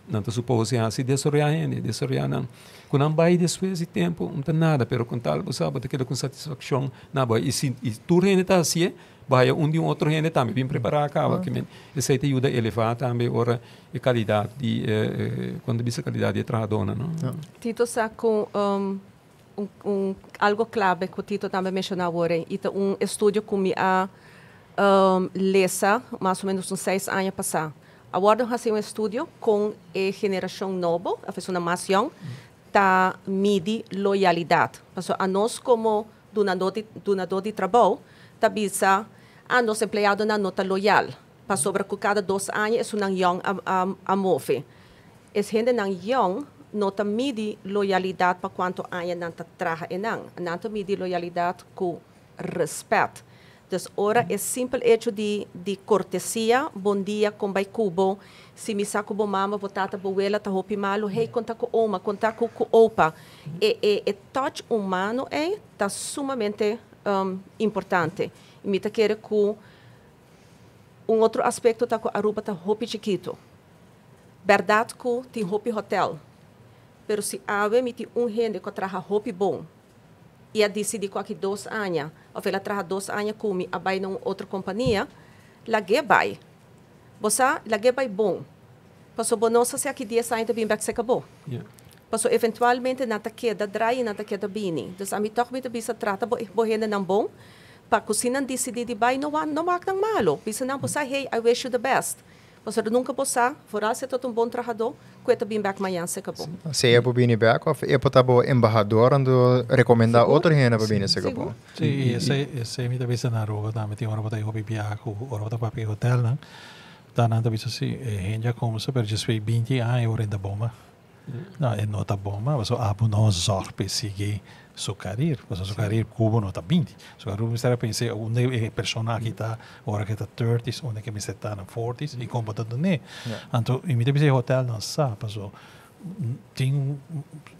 não supõe assim, desorientando, desorientando. com não vai depois de tempo, não tem nada, mas com tal, você sabe, que com satisfação, não vai. E se e tu rende está assim, vai um de um outro rende também, bem preparar acaba, que me Isso aí te ajuda a elevar também ora a eh, qualidade de, eh, quando eh, diz a qualidade de trabalhador, não? Ah. Tito saco um, um, algo clave que o Tito também mencionou agora, então um estudo que me a um, lesa mais ou menos uns seis anos passados. Agora fazer um estudo com a geração nova, a pessoa mais jovem, da medir loyalidade. passou a nós como donador de, donador de trabalho, da visa, a nosso empregado na nota loyal. Para sobre cada dois anos, é um jovem a, a, a mover. Esse é gente não jovem nota midi loyalidade para quanto anos não está trabalha, não. Não midi loyalidade com respeito das é simples hecho de, de cortesia, bom dia, com vai cubo, se me saco bom mama, botata, boela, tá roupa malo, hey, conta com oma, conta com opa. E, e, touch humano é tá sumamente um, importante. E me tá querer com um outro aspecto tá com Aruba tá roupa chiquito. Verdade que tem roupa hotel. Pero se ave me tem um rende que traga roupa bom e a decidir decidi aqui dois anos. Ou ela traga dois anos a abai numa outra companhia, lá lague bai. Você lague bai bom. Passou bom, não aqui que anos ainda bem que se acabou. Yeah. Passou eventualmente nata queda dry, nata queda bini. Então, a mim toque muito se trata, bohena não bom. Para cozinhar, decidir de bai, não há, não há não malo. Bisa não, você, hey, I wish you the best você nunca possa fora se todo um bom trabalhador que também back amanhã se acabou se é para vir back é para estar bom embaixador ando recomendar outro eh, gente para vir se acabou sim esse esse me também se narrou também tem hora para ir para viajar hora para para hotel não tá nada isso se gente como se perdi 20 anos hora da bomba mm. não é nota bomba mas o abu ah, não zorpe seguir socarir, o sea, socarir cubo no está 20. Socarir me estará pensando, una eh, persona que mm. está, ahora que está 30, una que me está en 40, y como está donde. Entonces, y me dice, hotel no sabe, so, tem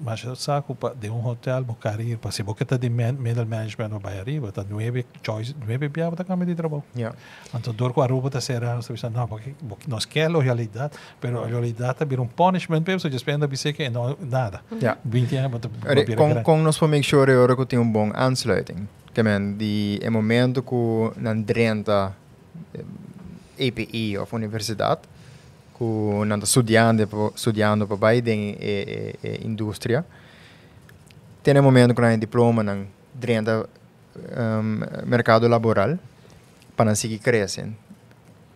más saco de um hotel buscar ir para si porque que estás de middle management ou para arriba está nueve choice uma piadas para cambiar de trabajo yeah. entonces dorco a rubo está cerrado se dice no porque, porque nós quer a realidade mas a realidade está um punishment pero se despende de que no nada yeah. 20 años para con, con nos para make sure ahora que tem um bom ansluiting que men de el é momento que não drenta EPI eh, ou universidade ku nanda studiando po, Biden e, e, e indústria. Tem um momento que a diploma nang drenda um, mercado laboral para seguir crescendo.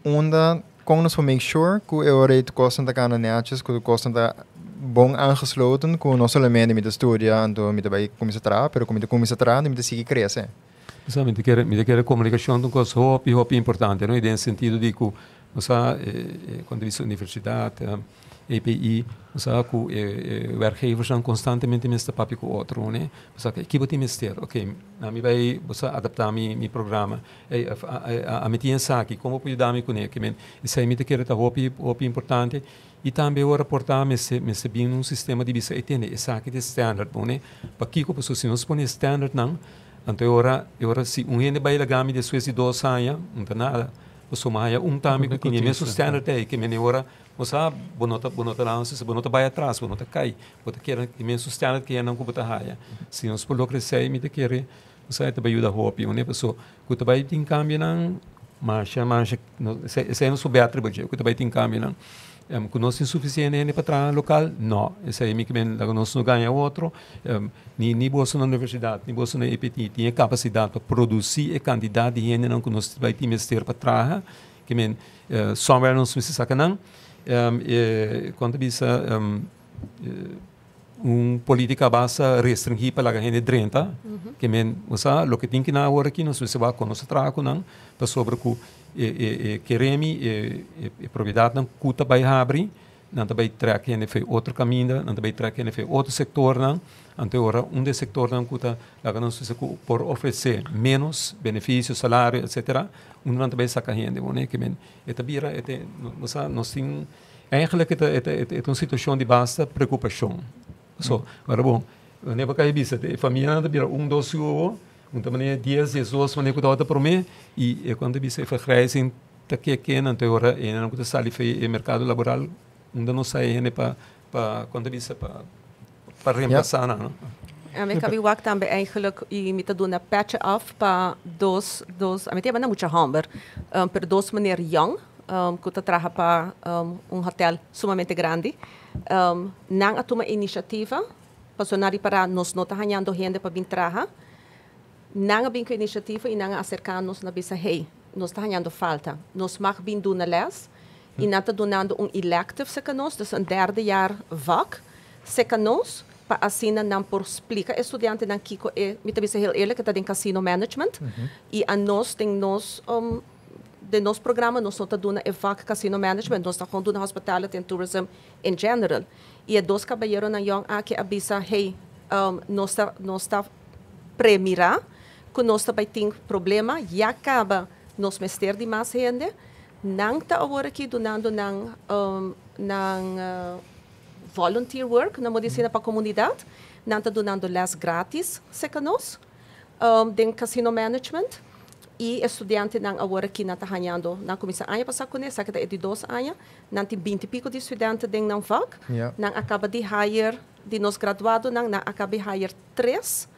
Onda como nós podemos make sure que o rate custa da cana neaches, que custa da bom angesloten com não somente mit studia ando mit bei começa tra, pero com começa tra, mit seguir crescendo. Exatamente, que era, que comunicação é um coisa hop importante, não? E nesse sentido de que usa quando eh, eh, vi universidade EPI eh, usa ku verkheversan constantemente mesta papi ku outro né usa que que botim ester ok na mi vai usa adaptar mi mi programa e a meti tinha saque como pode dar me com né que men isso aí me te quer tá hopi hopi importante e também o reportar me se me se bem num sistema de visa etene isso aqui de standard bom né para que como se não se põe standard não então ora ora se um rende vai lagar me de dois anos não tem nada usumaya umtami ku tinha mesmo standard aí que mene ora moça bonota bonota lá se bonota vai atrás bonota cai bota que era imenso standard que não bota haya se nos por crescer me te querer moça te vai ajudar hopi uma pessoa que te vai tem cambio não marcha marcha se se não souber atribuir que te vai tem cambio não um, conosco é suficiente para trabalhar local? Não. é aí que nós não ganha outro. Um, nem, nem na universidade, nem bolsa na EPT, tinha capacidade para produzir a quantidade de gente que nós vai ter para entrar. Que men, uh, somewhere nós precisamos sacar um, e, quando bisa um, eh, um política basa restringir para a gente mhm. 30, uhum. que men, o que tem que na hora aqui nós precisamos conosco trabalho não, para sobre que queremi e propriedade não cuta vai abrir não também traz que ele fez outro caminho não também traz que ele fez outro setor não então um dos sectores não cuta lá não se por oferecer menos benefícios salário etc um não também saca gente bom né que bem é também é nós nós tem que é é é uma situação de basta preocupação só hum. agora bom nem para cá é bisa a família não também um dos ovo Unta mania dias e Jesus que kuda wata prome e e quando bisa e fakrais in takia que na teora e não kuda sair fe e mercado laboral unda não sai né para para quando bisa pa pa reemplaçar yeah. não Am ik heb ook dan eigenlijk met te doen een patch af para dos dos. a ik heb dan moet je hamer per dos meneer Young um, que trabalha para um, um, hotel sumamente grande. Um, não a uma iniciativa para sonar para nos não está ganhando gente para vir trabalhar não bem iniciativa e não inisiativa inang nos na bisa hey nós está ganhando falta nós mais bem doen les hmm. e nata donando um elective se canos dus um terceiro jaar vac se canos para assim não por explica estudante não Kiko é me também ser ele que está em casino management e a nós tem nós um, de nosso programa nós está dando é vac casino management nós está dando hospitality and tourism em general e é dois cabalheiros na young a que avisa hey um, nós está nós está premirar conosco nós também tem problema e acaba nos mestres de mais renda não está agora aqui donando não um, não uh, volunteer work na medicina para a comunidade não está donando less grátis seca nós um, tem casino management e estudante não agora aqui não está ganhando não começa a passar com essa é de dois anos não tem 20 e pico de estudante tem não vac yeah. não acaba de hire de nos graduado não, não acaba de hire três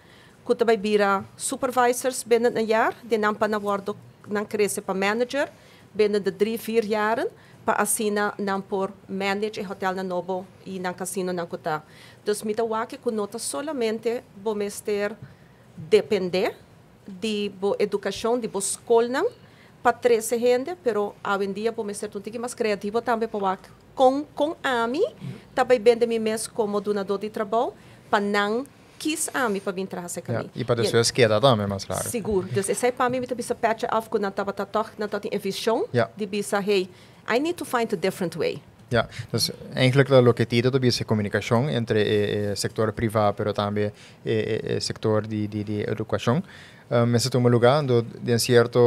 kuta bai bira supervisors binnen een jaar. Die nam pa na worden, dan kreeg ze pa manager binnen de drie, vier jaren. Pa asina nam por manage e hotel na nobo e na casino na kuta. Dus mita wake kunota solamente bo mester depende, de bo educação, de bo escola para 13 gente, pero hoje em dia vou ser um pouquinho mais criativo também para com com a mim, também bem de mim mesmo como donador de trabalho, para não kis ami ah, pa vin traha se kami. Ja, ipa dus jos kieta dame mas lager. Sigur, dus es hepa mi mit bisa patch auf kun na tabata toch na tot in vision. Ja. Die bisa hey, I need to find a different way. Ja, dus eigenlijk lo que tiene todavía es comunicación entre eh, eh sector privado, pero también eh, el eh, eh, sector de, de, de educación. Um, esse é um lugar onde, de certa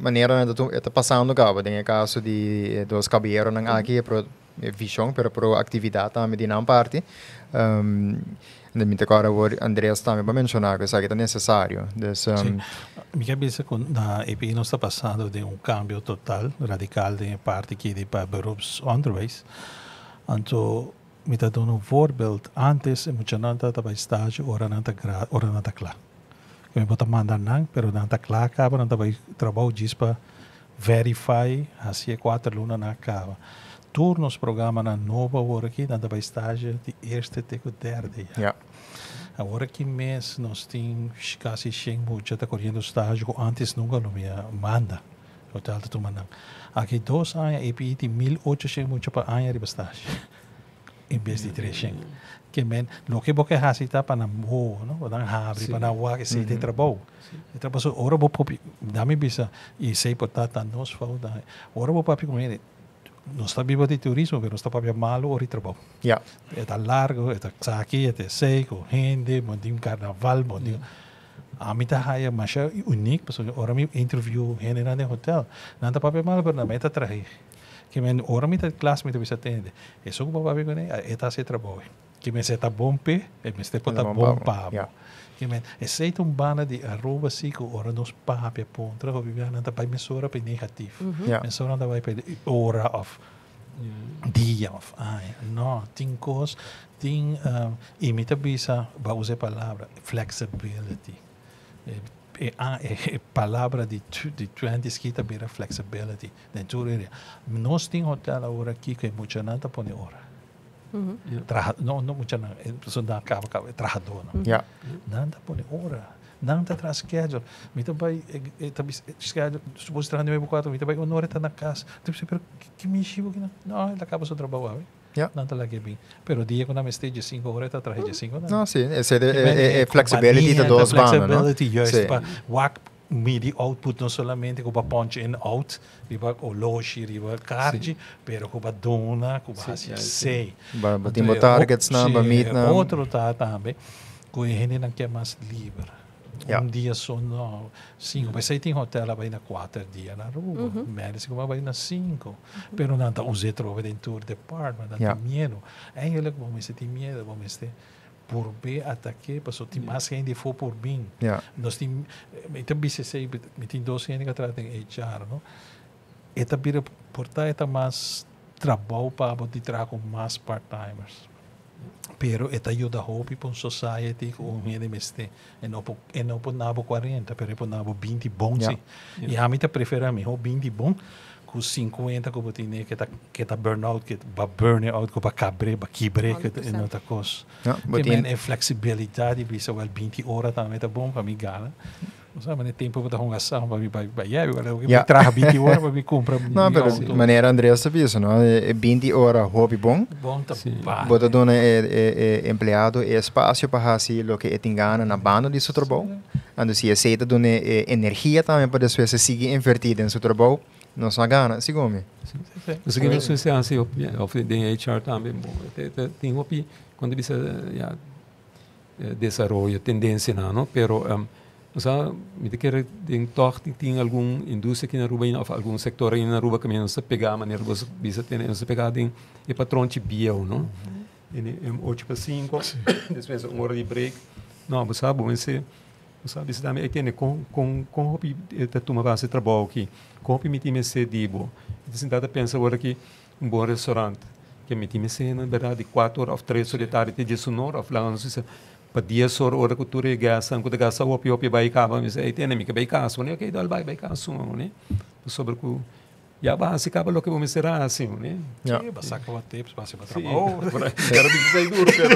maneira, está passando, como o caso de, dos caballeros aqui, vision per pro activitatea mea din parte. Um, de minte care vor Andreas também vai mencionar que sabe que é necessário. Des, um... Sim. Mi capisce con da EPI non sta passando de um cambio total, radical de parte que de para Berubs Underways. Anto mi ta dono vorbild antes e mucha nanta ta estágio, ora nanta gra ora nanta klar. Eu vou mandar não, pero nanta klar acaba, nanta vai trabalho dispa verify, assim é quatro luna na acaba na Nova Worki, dat bij stage de o tegen derde jaar. a Agora que mês nós temos quase 100 já está correndo estágio, antes nunca não me manda. Eu estou alto tomando. Aqui dois anos, eu pedi 1800 para anos de estágio, em vez de três anos. Que men, lo que você hasi tá para nambo, não? Para habre, para nawa, que sei uhum. tem trabalho. E trabalho, ora vou dá-me bisa, e sei portar, tá, nós falta. Ora vou para comer, non stabiba di turismo, pero sta papia malo ori trabo. Ya. Yeah. Eta largo, eta saki, seco, seiko, hende, mondim carnaval, mondim. Mm. Amita haya masha unik, pues ora mi interview hende na de hotel. Nanta papia malo pero na meta trahi. Que men ora mi ta classe mi te bisa tende. Eso que papia gone, eta se trabo. Que men se ta bompe, e me ste pota bompa. Yeah. Amen. E seit om bana di arroba siku ora nos pape pontra ko bibana ta pai mesora pe negativ. Mm -hmm. yeah. Mesora ta pai pe hora of dia of ai. Ah, no, tin cos tin um, ehm, imita bisa ba use palavra flexibility. E, e, ah, e, e palavra de, de 20 escrita bira flexibility. Dentro, nós temos hotel agora aqui que é muito nada põe hora. Mm -hmm. Traha, é, é, tá no, no mucha na, so da ka ka trahador. No? Yeah. Nanda pone ora. Nanda tra schedule. Mi to bai e tabi schedule, trabalhar no me bukato, mi to uma hora ta tá na casa. Tu se per que mi shivo che no, no, la capo so trabajo. Yeah. Nanta tá lá que vi. Pero quando a me esteja 5 horas ta traje 5. No, não ese de né? flexibility to dos bancos no? Flexibility, yo es midi output non solamente come punch in out riba oloshi riba cardi pero come dona come eh, sì, sei ba timo targets na ba meet eh, na outro tá também com gente não quer mais livre yeah. um dia sono cinco mas aí tem hotel vai na quatro dia na rua uh -huh. merece como vai na cinco uh -huh. pero não tá usei trova dentro do departamento não yeah. tem medo aí eh, ele como se tem medo como se por B que passou tem mais que gente foi por B. Yeah. Nós tem então BCC tem 12 anos atrás tem HR, não? Eta vira portar eta mais trabalho para poder trabalhar com mais part-timers. Pero eta ajuda hope para society com mm -hmm. de mesmo. E não por e não por nabo 40, pero é por nabo 20 bons. Yeah. Yeah. E a mim tá prefere a mim, 20 bons com 50 ku ti ne que keta burnout ket burnout que ba kabre ba kibre ket en ta kos. Ja, but in também é flexibilidade so wel 20 horas também, met bom para mim gala. Não sabe, né? Tempo para arrumação, para me para yeah, yeah. traz 20 horas para me comprar. Não, de maneira André sabe isso, não? É 20 horas hobby bom. Bom, tá bom. Bota dona é, é, empregado é espaço para fazer o que tem gana na banda de seu bom Ando se aceita dona é, energia também para depois você seguir invertida em seu trabalho. No sa Ghana, sigome? Sigome o se ansi op, of den HR também bom. Tem op quando bisa ya desarrollo tendência não no, pero um, o sea, me quer tem tem algum indústria que na Aruba ou algum setor aí na Aruba que não se pegar maneira você bisa ter não se pegar tem e patrão de bio, não? Em 8 para 5, depois um hora de break. Não, você sabe, você sabe? dá me etene kon kon kon hopi että eh, tuma vase trabalki. Kon hopi mi time se dibo. Então a pensar agora que um bom restaurante que me time se na verdade quatro horas ou 3 horas de tarde te disso nor of lá não se pa 10 horas hora cultura gasta, quando gasta pior hopi vai cava, mi se etene mi que vai né? que dal vai vai né? Sobre o Ja, ba, si capa lo que vamos ser assim, né? Ja. Sí, ba saca ba tips, ba si ba trabajo. Pero dice sei duro, pero.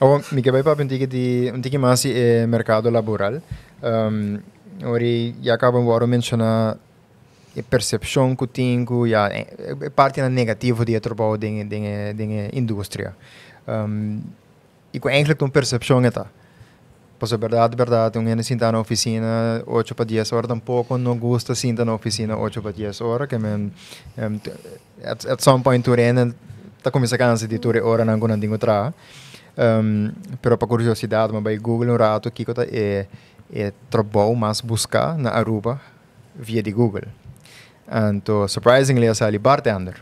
Aber mi vai para um tique de um tique mais é mercado laboral. Um, ori já acabam agora mencionar a eh, percepção que tenho já a eh, eh, parte negativa de trabalho da indústria. Um, e com a percepção está pois de verdade de verdad, un necesita una oficina oito para dez horas tampouco não gusta sinta na oficina oito para dez horas, que me, um, at, at some point tu rena, está começa a cansar de tu hora não quando tenho tra. Um, pero para curiosidade, mas vai Google um rato aqui que é é trabalho eh, eh, mas buscar na Aruba via de Google. Então, surprisingly, eu saí bartender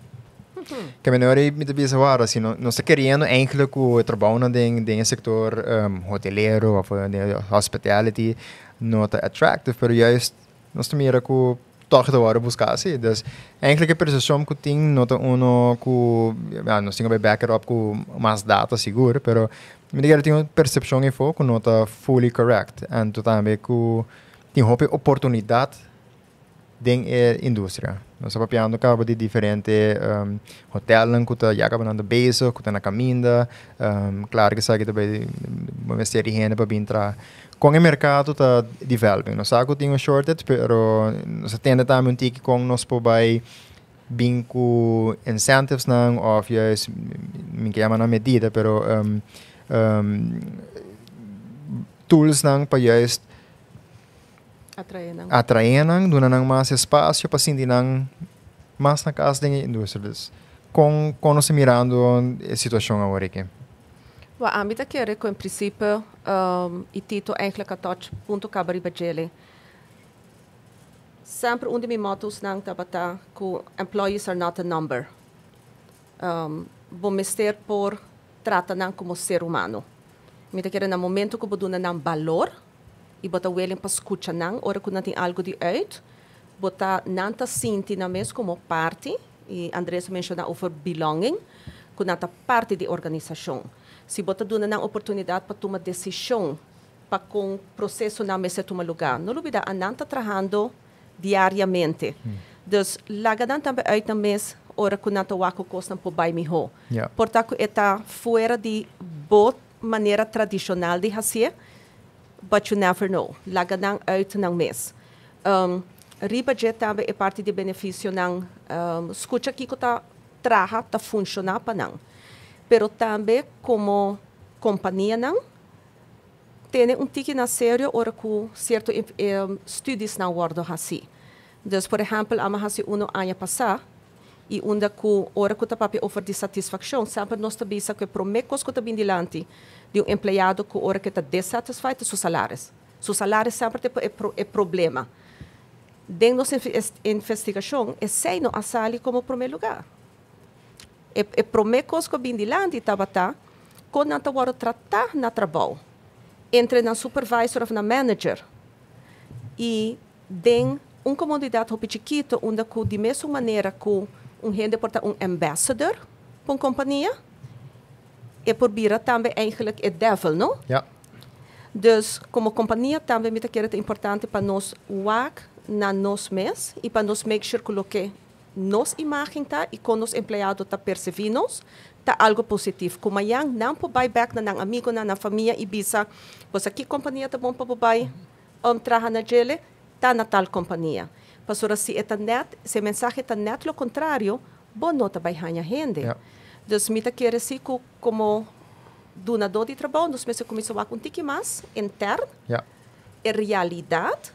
que menore é mi te pisa ahora, si não no está queriendo enclo que trabajan trabalho el sector um, hotelero o de hospitality, não está é attractive, pero ya es, no está mira que toque de hora buscar así. Assim, Entonces, é enclo que a percepção que tiene, não está uno que, ah, não no tengo que backer up con más data segura, pero me diga que percepção percepción e foco, não está fully correct. Entonces, também que tem uma oportunidade den är eh, industria. Så på piano kan det diferente um, hotellen kuta jaka på nanda beso kuta na kaminda. Um, claro que sabe que também uma série higiene para bintra. Com o mercado tá developing. Nós saco tem um shortage, pero nós tende também um tiki com nós po vai bin incentives nang of yes min kaya na medida pero um, um, tools nang pa yes, Atraenang. Atraenang, doon na ng mas espaço para assim, dinang mas na casa de indústrias. Com, com se mirando eh, a situação agora aqui. Wa ambita que reco em princípio um, e tito enkle katoch punto kabari bajele. Sempre um de mi motus nang tabata ku employees are not a number. Um, bom mister por trata nang como ser humano. Mita que no momento que buduna nang valor, e bota welen pascucha nan ora kun tem algo de oito bota nanta sinti na mes como parte e Andrés menciona over belonging kun nata parte de organização se bota duna não oportunidade para tomar decisão para com processo na mesa tomar lugar não lubida nanta trabalhando diariamente hmm. dos lá lagadan também oito na mesa ora kun nata wako costa po bai miho portanto está fora de boa maneira tradicional de fazer but you never know. Laga ng eh, out ng mes. Um, ribudget também parte de beneficio ng um, escuta que tá traha tá funcionar pa nang. Pero também como companhia nang tem um tique na sério ora com certo um, estudos na guardo hasi. Dus por exemplo, ama hasi uno ano passado e onda ku ora ku ta papi offer di satisfaction sempre nós ta bisa que promecos ku ta bindilanti de um empregado que hora que está desatisfeito seus salários. Seus salários sempre é, pro, é problema. Dentro investigação, é sei não a sali como primeiro lugar. É, é primeira coisa que eu vim de lá, de Itabatá, quando eu tratar na trabalho, entre na supervisor ou na manager, e tem uma comunidade chiquita, onde, de mesma maneira com um rende porta um ambassador para uma companhia, e probiera também eigenlijk het devil, no? Ja. Dus como compañía también me vezes é importante para nos wak na nos mes e para nos make sure que o que nós imagem tá e nos empleado ta percebemos ta algo positivo. Como ya não po back na nan amigo na na familia e bisa, pois pues aqui ta bon bom para buy um traha na jele ta na tal companhia. Pastora pues se é net, se mensaje ta net lo contrario, boa nota vai ganhar gente. Yeah. Dos que quer siku assim como donador de trabalho, dos meses começou a contar mais interno, yeah. é realidade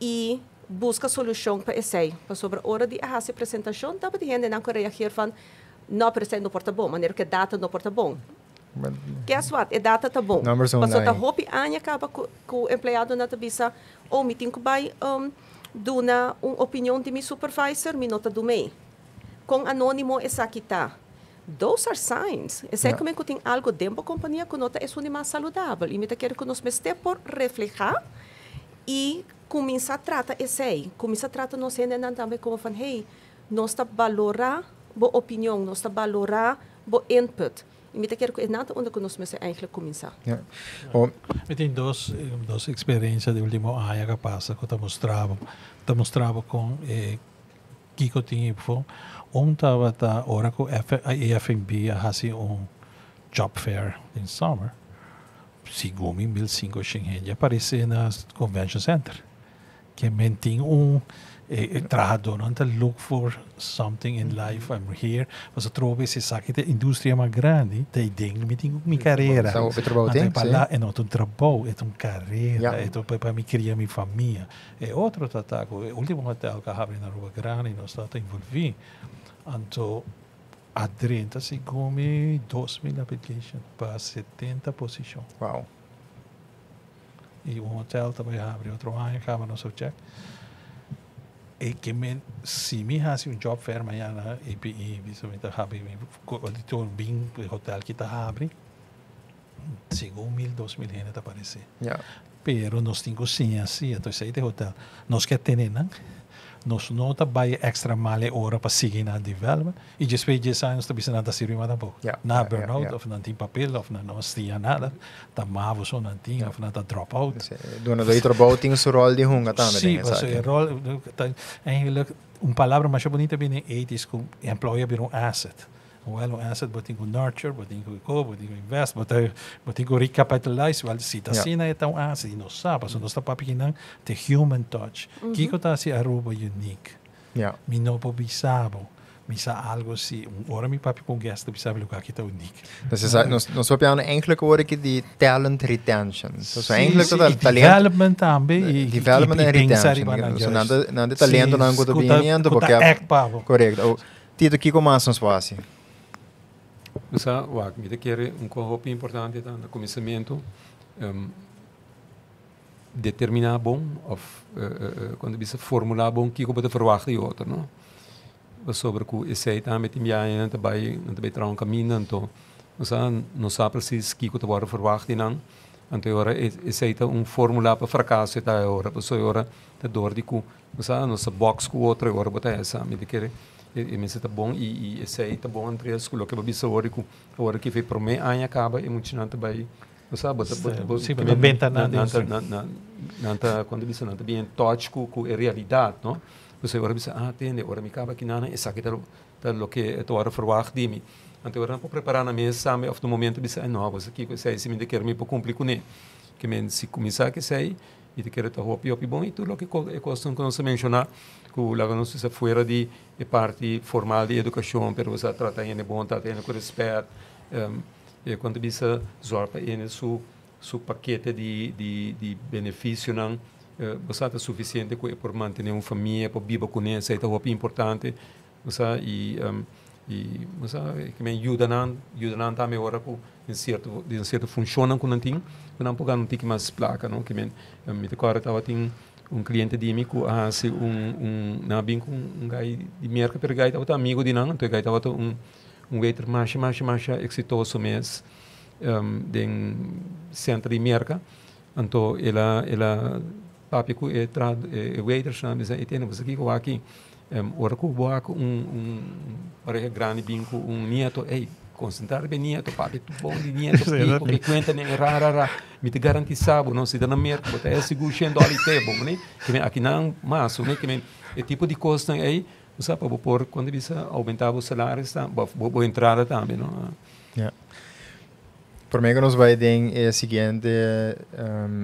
e busca solução para esse. Para sobre a hora de fazer a apresentação, dá para gente não reagir van não apresenta no porta-bom, maneira que data no porta-bom. Guess é what? A data tá bom. Numbers online. Mas a hope anya acaba com o empregado na tabisa ou meeting com vai um, duna uma opinião de meu supervisor, nota do meio. Com anônimo essa aqui tá. Those are signs. É yeah. como é que tem algo dentro da companhia que nota é uma mais saudável. E me quero que nós mesmo por refletir e começar a tratar esse aí. Começar a tratar nós né, ainda também como falando, hey, nós está valorar a opinião, nós está valorar o input. E me quero que é nada onde nós mesmo que começar. Yeah. Oh. Eu tenho duas, eh, experiências do último ano que passa que eu te mostrava. Te mostrava com eh, Kiko Tinho, ontava ta Oracle EFMB hasi on job fair in summer. Sigumi 1500 aparecer no convention center. Que mentin um eh, eh trabajador ante é? então, look for something in uhum. life I'm here. Você trova esse saco de indústria mais grande, tem ding me tem minha carreira. Então, eu trabalho para lá é outro trabalho, é uma carreira, é para para me criar minha família. É outro tataco. O último hotel que abri na rua grande, nós estamos envolvidos. Anto a 30 se 2 2.000 applications para 70 posições. Wow. E um hotel também abre outro ano, acaba nosso check. E que me, se me faz um job fair amanhã e, e principalmente abre, auditor bem hotel que está abre, mil dois mil gente te aparece. Yeah. Pero nós temos sim, assim, então isso aí de hotel. Nós ter atendemos, nós nota vai extra male hora para seguir na development e depois de anos também nada sirve mais tampouco yeah, na yeah, burnout yeah, ou não tem papel ou não não nada tá mavo só não tem yeah. ou não tá drop out dona do trabalho tem o rol de hunga também sim mas o rol é um palavra mais bonita bem é 80 com employer um asset well asset, botin ko nurture, botin ko ko, botin ko invest, botin, botin ko recapitalize, well, sita yeah. sina itong asset, inusa, paso mm. -hmm. papikinang the human touch. Mm -hmm. Kiko ta si Aruba unique. Yeah. Minopo bisabo. Misa algo si, ora mi papi con guest, bisabo lugar kita unique. Dus is, nos, nos op jou eigenlijk hoor ik die talent retention. So, so eigenlijk dat talent... Development tambe. Eh, development and retention. So, nada, nada talento não é um correct. Correcto. Tito, o que começa a fazer? Însă, o acmite chiar um cohop importante da, tá? na começamento um, determinar bom of uh, uh, quando bisa formular bom que como te verwachte e outro, não? Sobre o esse aí também tem bem, também também traz um caminho, então, mas ah, não sabe precis que como te vara verwachte não. Então, ora esse aí tá um formular para fracasso, tá ora, pessoa ora, te tá dor de cu. Mas a ah, nossa box com outra ora botar essa, me de e εμείς está bom e esse aí tá bom entre as coloca babis é hora que hora que foi para mim aí acaba e muito não também não sabe tá sim mas bem tá nada não tá quando disse não tá bem tóxico com a realidade não você agora disse ah tem agora me acaba que não né? essa que tá tá o que é hora verwacht de mim então hora para preparar na mesa sabe of do momento disse ah não você que você aí se me de quer me para cumprir com ele que me se começar que sei e te quero tá roupa e bom e tudo o que é costume que você mencionar escola, não se fora de, de parte formal de educação, para você tratar ele bom, tratar ele com respeito. Um, ehm, e quando você zorpa ele seu seu paquete de de, de benefício não uh, eh, você está suficiente para manter uma família, para viver com ele, isso é algo importante, você e um, eh, e mas que me ajuda não ajuda não também ora com em certo em certo funciona com não tem não porque não tem mais placa não que me eh, me decora estava tinha um cliente de mico se um um na binco um gai de merca per gai tava amigo de não então gai tava um um gaiter mais mais mais exitoso mês um, de centro de merca então ela ela papico é eh, trad é eh, waiter chames e tem você aqui com aqui um, orco boaco um um pareja grande binco um nieto ei concentrar bem nini, tu papi tu bom de nini, tu pi, mi cuenta ne ra ra ra, mi te garantizabu, não se dá na merda, bota é seguro sendo ali te é bom, né? Que me aqui não masso, né? Que me é tipo de coisa né? aí, não sabe para por quando bisa aumentar o salário, está boa entrada também, não? Yeah. Por mim que nós vai ter é o seguinte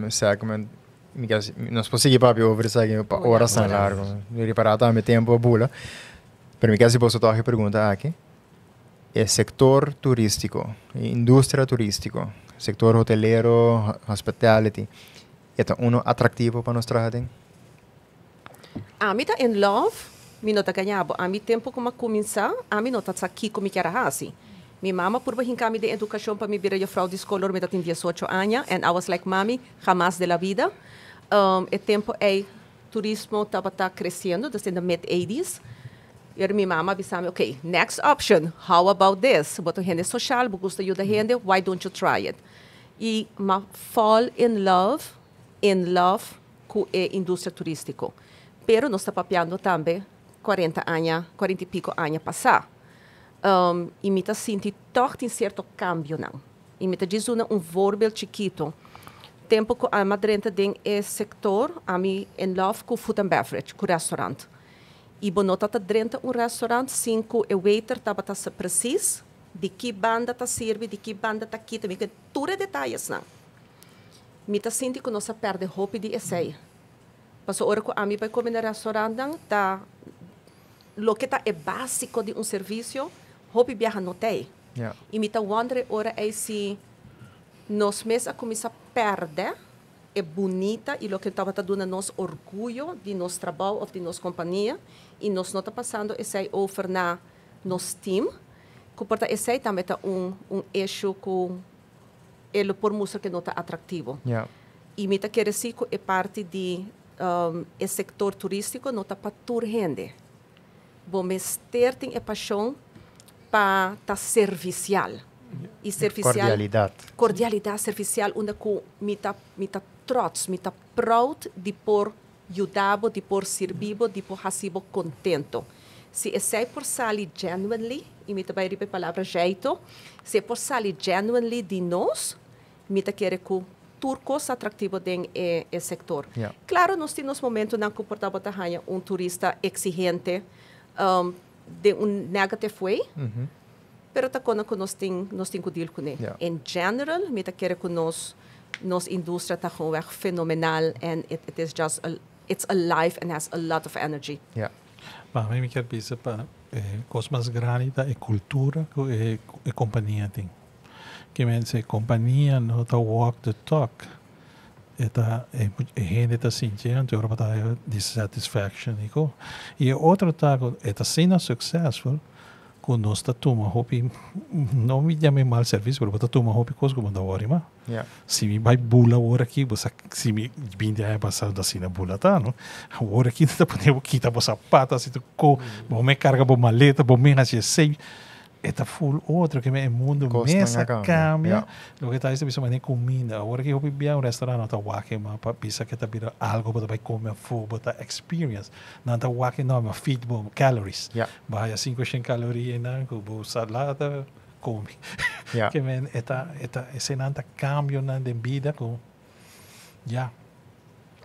um, segmento nós conseguimos papi over seguir horas tão largo, reparar também tempo a bula. Para mim que se posso a pergunta aqui. Ah, el eh, sector turístico, industria turística, sector hotelero, hospitality, ¿es uno atractivo para nuestra gente? A mí está en love, mi nota ganhaba. A mi tiempo como comenzar, a mí nota está aquí como quiera hacer. Mi mamá por ejemplo de educación para mi vida yo fraude escolar me da 18 años and I was like mami jamás de la vida. Um, el tiempo el turismo estaba creciendo desde the mid 80s. jer minha mama bi sami, okay, next option, how about this? Bo to hende social, bo gusto ju da hende, why don't you try it? E ma fall in love, in love com a indústria turística. Pero nós está papiando também 40 anos, 40 e pico anos passar. Um, e me está sentindo em certo cambio não. E me está dizendo um vorbel chiquito. Tempo que a madrenta tem esse sector, a mim em love com food and beverage, com restaurante e bono está tá dentro um restaurante, cinco, o waiter tava tá, preciso de que banda tá serve, de que banda tá aqui, também, que tudo é detalhes, não. Né? Me está sentindo que nós perde roupa de essa Passou hora que a mim vai comer no restaurante, tá, lo que tá é básico de um serviço, roupa viaja não tem. Yeah. E me está wonder hora é se nós mesmos começamos a perder é bonita e o que estava tá, dando nós orgulho de nosso trabalho ou de nossa companhia e nós não está passando essa offer na nosso team, Que, esse também está um, um eixo com ele por música que não está atrativo. Yeah. E mita está quer dizer que é parte de um, é setor turístico não está para tur Bom, mas ter tem a paixão para estar tá servicial. E servicial. Cordialidade. Cordialidade servicial, onde com mita mita trots, mita está proud de por de por servir, de por recibo contento. Si es por salir genuinely, y me a repete la palabra, jeito, se es por salir genuinely de nosotros, me quiere que turcos atractivo den eh, el sector. Claro, nos tenemos momentos na que portava un un turista exigente, um, de un negative way, mm-hmm. pero también que nos un nos que deal In general, me quer que nuestra industria ta está fenomenal and it is just a it's alive and has a lot of energy. Yeah. Ma mém quer dizer para eh, coisas mais grandes é cultura e, e companhia tem. Que me diz companhia não tá walk the talk. Eta, e, e gente está sentindo, Europa está dissatisfaction. E outra está, está sendo successful, kun nosta tuumahobi, no midjame mal service, võib võtta tuumahobi koos, kui ma tahan uurima yeah.. Simi ma ei bulla uuriki, simi pindi aja passa da não bullata, no. Uuriki ta põnev kita sapatas, ko, co bom mm. me carga, bom maleta, bom nasce sei está full outro que o mundo Costa mesa cambia. O Yeah. que está diciendo, é que comida. Agora que eu vim a um restaurante, está mas para pizza que está pira algo, para comer full, para experience. não está guaje, no, mas feed bom, calories. Yeah. a 500 calorías, com Como salada, come. Yeah. que men, esta, esta escena cambio na de vida, com. Já,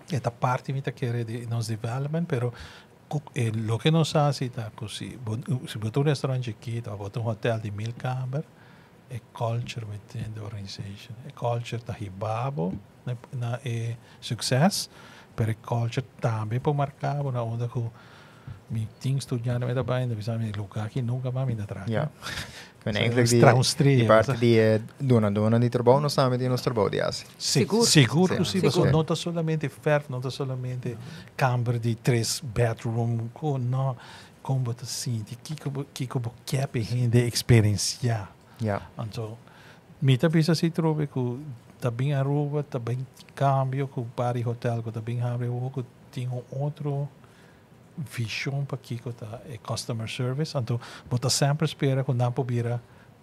Yeah. Esta parte, me está quiere de nos development, pero eh, lo que nos hace está si, si bota un restaurante chiquito, bota un hotel di mil camber, e culture within the organization. E culture da hibabo, na e success, per e culture tambe po marcavo na onda ku mi ting studiare me da bain, da bisogna mi luca chi nunca ma mi da tra. Yeah. Men eigenlijk die, parte di eh, dona dona di Trobo non sa di nostro body asi. Sicuro. Sicuro sì, ma non da solamente ferf, non solamente camber di tres bedroom, con no combo te que di kiko kiko bo kepe hinde experiencia. Ja. se mita pisa si trobe ku tabin Aruba, tabin cambio ku pari hotel, ku tabin Aruba, ku tinha outro vision pakikota e eh, customer service. Anto, bota sempre spera kung nampo bira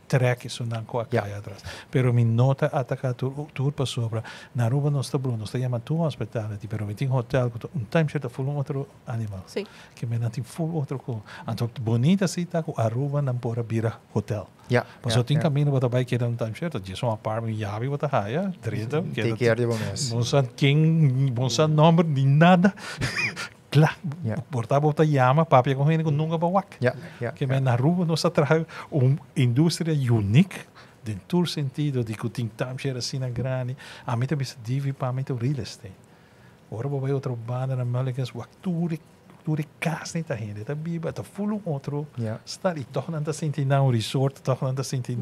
track isso não com a caia atrás. Pero mi nota ataca tur tur para sobra. Na rua não está Bruno, está chamando tu hospitality, pero mi hotel com um time certo full outro animal. Sim. Que me nanti full outro com. Então bonita se tá com a rua não pora bira hotel. Ja. Mas eu tenho caminho para vai que um time certo, disso uma par mi chave bota raia, treta. Tem que ir de bom mês. Não sabe quem, não sabe número, nem nada tla, yeah. borta bota llama, papia con genico nunca bawak. Yeah. Yeah. Que me narruba nos atrae una indústria única dentro do sentido de que o Think Time era assim na grande, a mim também se deve a mim o real estate. Ora, vou ver outra banda na Mulligans, o actor dure casa nita gente, tá biba, tá full outro, yeah. está ali, torna a sentir resort, torna a sentir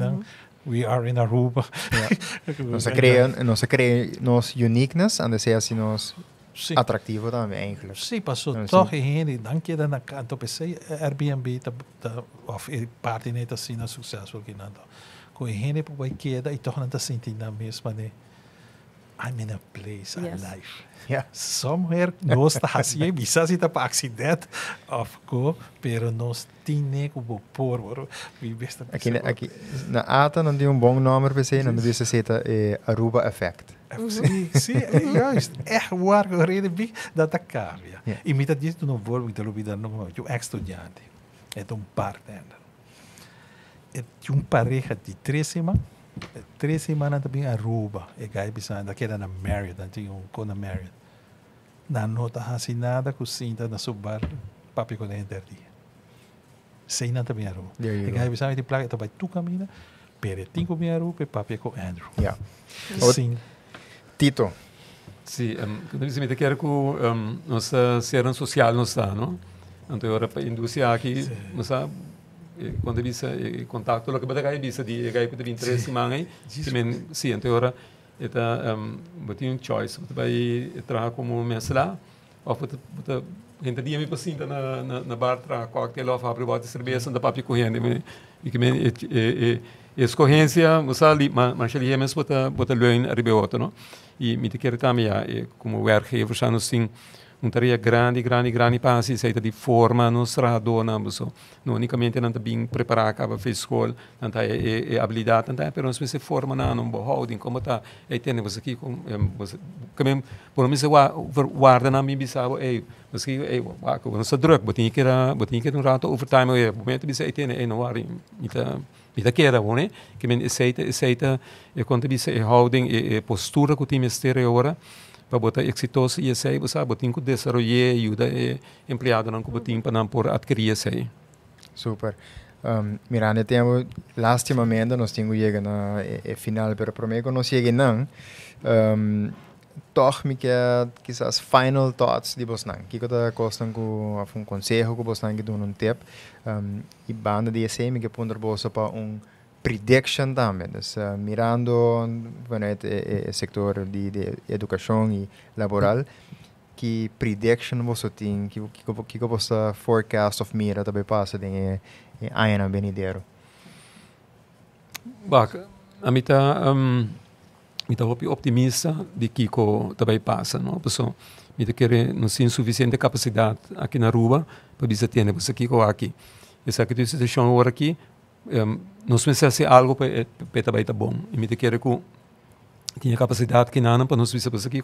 we are in a Yeah. não se cree, não se cree nos uniqueness, ande se assim nos Sí. atractivo también, incluso. Sí, pasó todo higiene, dan queda na canto Airbnb ta, ta of parte ne ta sina sucesso que nada. Com higiene por vai queda e torna ta sentindo a mesma né. I'm in a place yes. I Yeah. Somewhere nós ta hasie bisa si ta pa accident of go, pero nós tine ko bo por por vi besta. Aqui aqui na ata não tem um bom nome para você, não devia ser Aruba Effect. Sì, sì, io guardo Redebi da Taccavia. Yeah. I mi tadi tu non vorbo interlopida no, eu ex estudiante. É um bartender. É um pareja de três semanas. Três semanas também Aruba. E é gai bisan da na Marriott, da né, tinha um Marriott. Na nota assinada com cinta na seu bar, papi com dentro sem nada também Aruba. E é gai bisan de placa, tu vai tu camina, pera com minha Aruba e papi é com Andrew. Yeah. Sim. Tito. Sí, precisamente que era que um, nossa serra social não está, não? Então, eu era para a aqui, não sabe? Eh, quando eu vi contato, eu acabei de cair, vi de cair com 23 semanas, sim, então eu era, eu tinha um choice, eu vai entrar como mensalá, ou eu gente dia me pacienta na, na, na bar, tra cocktail, ou abrir bote de cerveja, andar papo correndo, e que me, escorrência, usali, marxalia mesmo bota bota lein ribeoto, não? E me te quer também, como o erge, eu chamo assim, um tarefa grande, grande, grande passe, seita de forma, não será dona, não unicamente não está bem preparada, acaba fez escola, não está é, é habilidade, não está, mas você forma não, não holding, como está, aí tem você aqui, com, você, também, por mim, você guarda na minha bisaba, aí, você, que aí, você droga, botinha que era, botinha que era um rato, overtime, o momento, você aí tem, é não há, então, Vitaquera, que era bom né que men aceita, aceita, e quando você holding e, eh, e eh, postura que o time agora para botar exitoso e esse aí, você sabe, tem que desenvolver ajuda e eh, empregado não que botim para não por adquirir esse aí. Super. Um, Miranda, temos, lastimamente, nós temos chegado na e, e final, mas para mim, não chega não. Um, que é quizás final thoughts di Bosnang. que ta kostan ku afun consejo ku Bosnang ki dunun tep. Um, i banda di SM que pondr bosa para um prediction também. Des, uh, mirando bueno, et, e, e de educação e laboral que prediction você tem que que que você forecast of mira também passa de e, eh, e eh, aina benidero. Bak, amita um, me estava optimista de que também passa, não? Pessoal, me querer não tem suficiente capacidade aqui na rua para dizer tem você aqui ou aqui. Essa que tu disse hora aqui, se nós se algo para também tá bom. E me quer que tinha capacidade que não para se dizer você aqui ou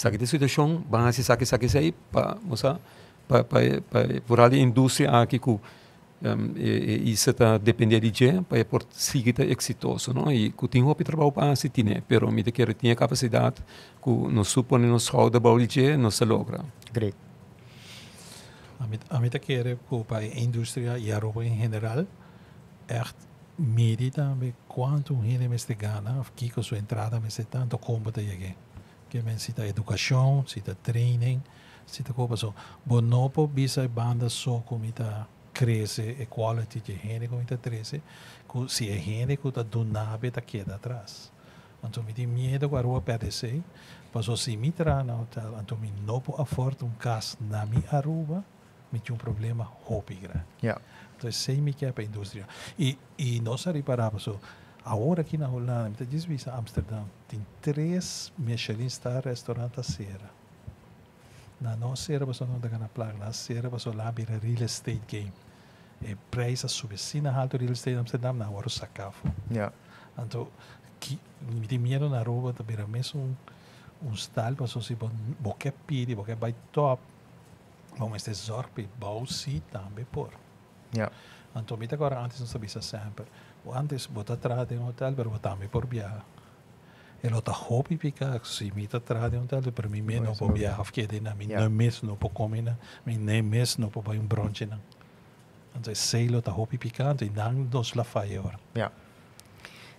para que situação, base, sabe, sabe, sabe, para, para, para, para, para, para, para, para, para, para, para, para, para, para, um, ehm, e, e se ta depender di je pa e por sigita exitoso não e ku tin hopi trabalho pa si tine pero mi que ele tinha capacidade que no supõe no so da baul je no se logra great a mi te quer para a indústria e a arroba em geral echt er, medita me quanto gente me este gana kiko sua entrada me se tanto combo te llegué que men cita educação cita training cita não bonopo bisa banda só comita 13, equality de gênero entre 13, que se é gênero da Dunab da queda atrás. Então, me tem medo que a rua perdecer, mas se me traz, então me não pode afordar um caso na minha rua, me tinha um problema roupa grande. Yeah. Então, é sei me que é para a indústria. E, e nós reparamos, so, agora aqui na Holanda, me diz isso, Amsterdã, tem três Michelin Star restaurantes a cera. Na nossa era, passou na placa, na cera, passou lá, vira real estate game. Eh, preisäsuvisina haltorilisteen Amsterdam na waru sakafu. Ja. Anto ki miti miedo na roba ta bira mes un um stal pa sosi bon boke pidi boke bai top bom este zorpi bau si também por. Ja. Anto mita kora antes não sabia sempre. O antes atrás de um hotel vou também por e El ota hobby pika si mita trade un hotel per mi meno po viaja afkedina não no mes não po comer, não ne comer, não po bai un bronchina. az egy szélot a hopi picante y dándonos la favor. Yeah.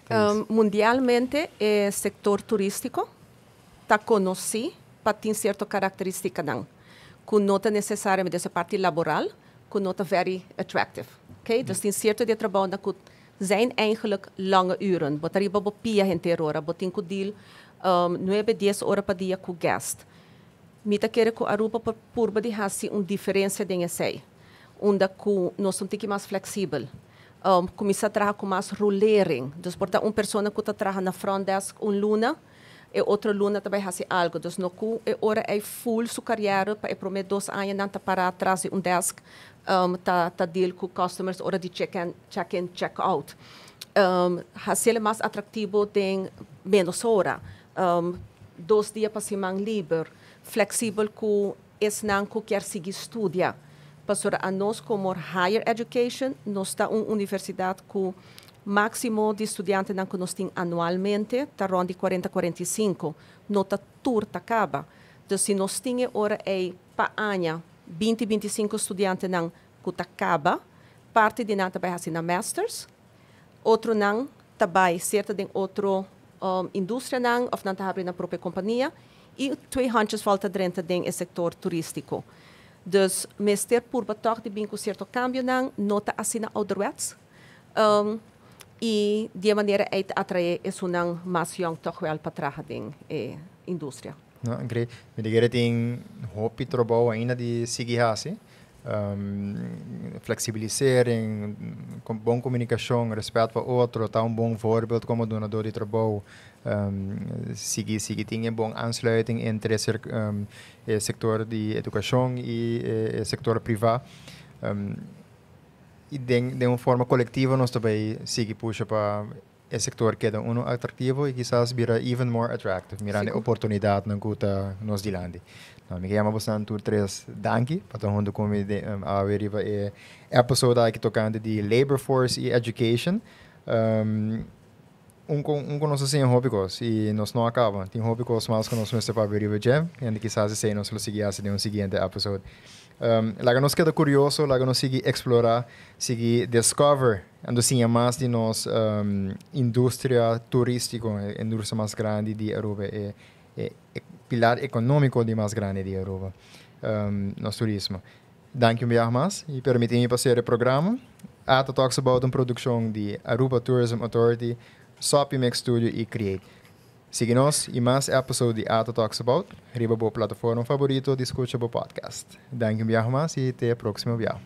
Um, mundialmente, el eh, sector turístico está conocido para tener cierta característica, dan, con nota necessária dessa parte laborale, con nota very attractive. Okay? Mm. Dus tem certa de trabalho na zijn eigenlijk lange uren. Botariba bopia henterora, botinko deal um, 9, 10 horas per dia com guest. Mita quere com Aruba por purba de hasi um diferença de onde nós somos mais flexível. Um, a trabalhar com mais rolering. Então, portanto, uma pessoa que está trabalhando na front desk, um luna, e outra luna também faz algo. Então, no cu, agora é full sua carreira, para prometer dois anos, não está parar atrás de um desk, está um, tá deal com customers, hora de check-in, check-in, check-out. Um, fazer mais atrativo tem menos hora, um, dois dias para semana livre, flexível com esse não quer seguir estudar pastora, a nós como higher education, nós está uma universidade com máximo de estudantes que nós temos anualmente, está ronda de 40 45. Nota turta acaba. Então, se nós temos agora é para ano 20, 25 estudantes não que acaba, parte de nós vai fazer na masters, outro não certa de outro um, indústria não, ou não está abrindo a própria companhia e 300 falta dentro do setor turístico. Dus meester, ster por betoog, die ben concerto cambio dan, nota asina ouderwets. Um, y manier manera te atrae es un mas jong toch wel patraja ding eh, industria. Não, incrível. Me diga, tem roupa e trabalho ainda de seguir assim? um, flexibilisering, com boa comunicação, respeito para outro, tá um bom exemplo como donador de trabalho, um, seguir, seguir, tinha bom aansluiting entre um, o eh, setor de educação e o eh, eh, setor privado. Um, e de, de uma forma coletiva nós também seguir puxa para o setor que é um atrativo e quizás vira even more attractive, mirando a oportunidade na guta nos dilande. Então, Mikä jäämä vastaan tuur tres danki, pato hondo komi de um, eh, averiva e episode eh, é que tocante de labor force e education. Um, um com um com nós assim hobbies e nós não acaba. Tem hobbies mais que nós mesmo para averiva já, e quizás se nós lo seguiasse de um seguinte episode. Um, lá nos queda curioso, lá nos segui explorar, segui discover, ando sim é mais de nós um, indústria turística, indústria mais grande de Europa e, e, e pilar econômico de mais grande de Europa, um, nosso turismo. Danke mir mais e permitir me passar o programa. Ata talks about uma produção de Aruba Tourism Authority, Sopimex Studio e Create. Siga-nos e mais é episódio de Ata Talks About, riba boa plataforma favorito de escuta o podcast. Danke mir mais e até a próxima viagem.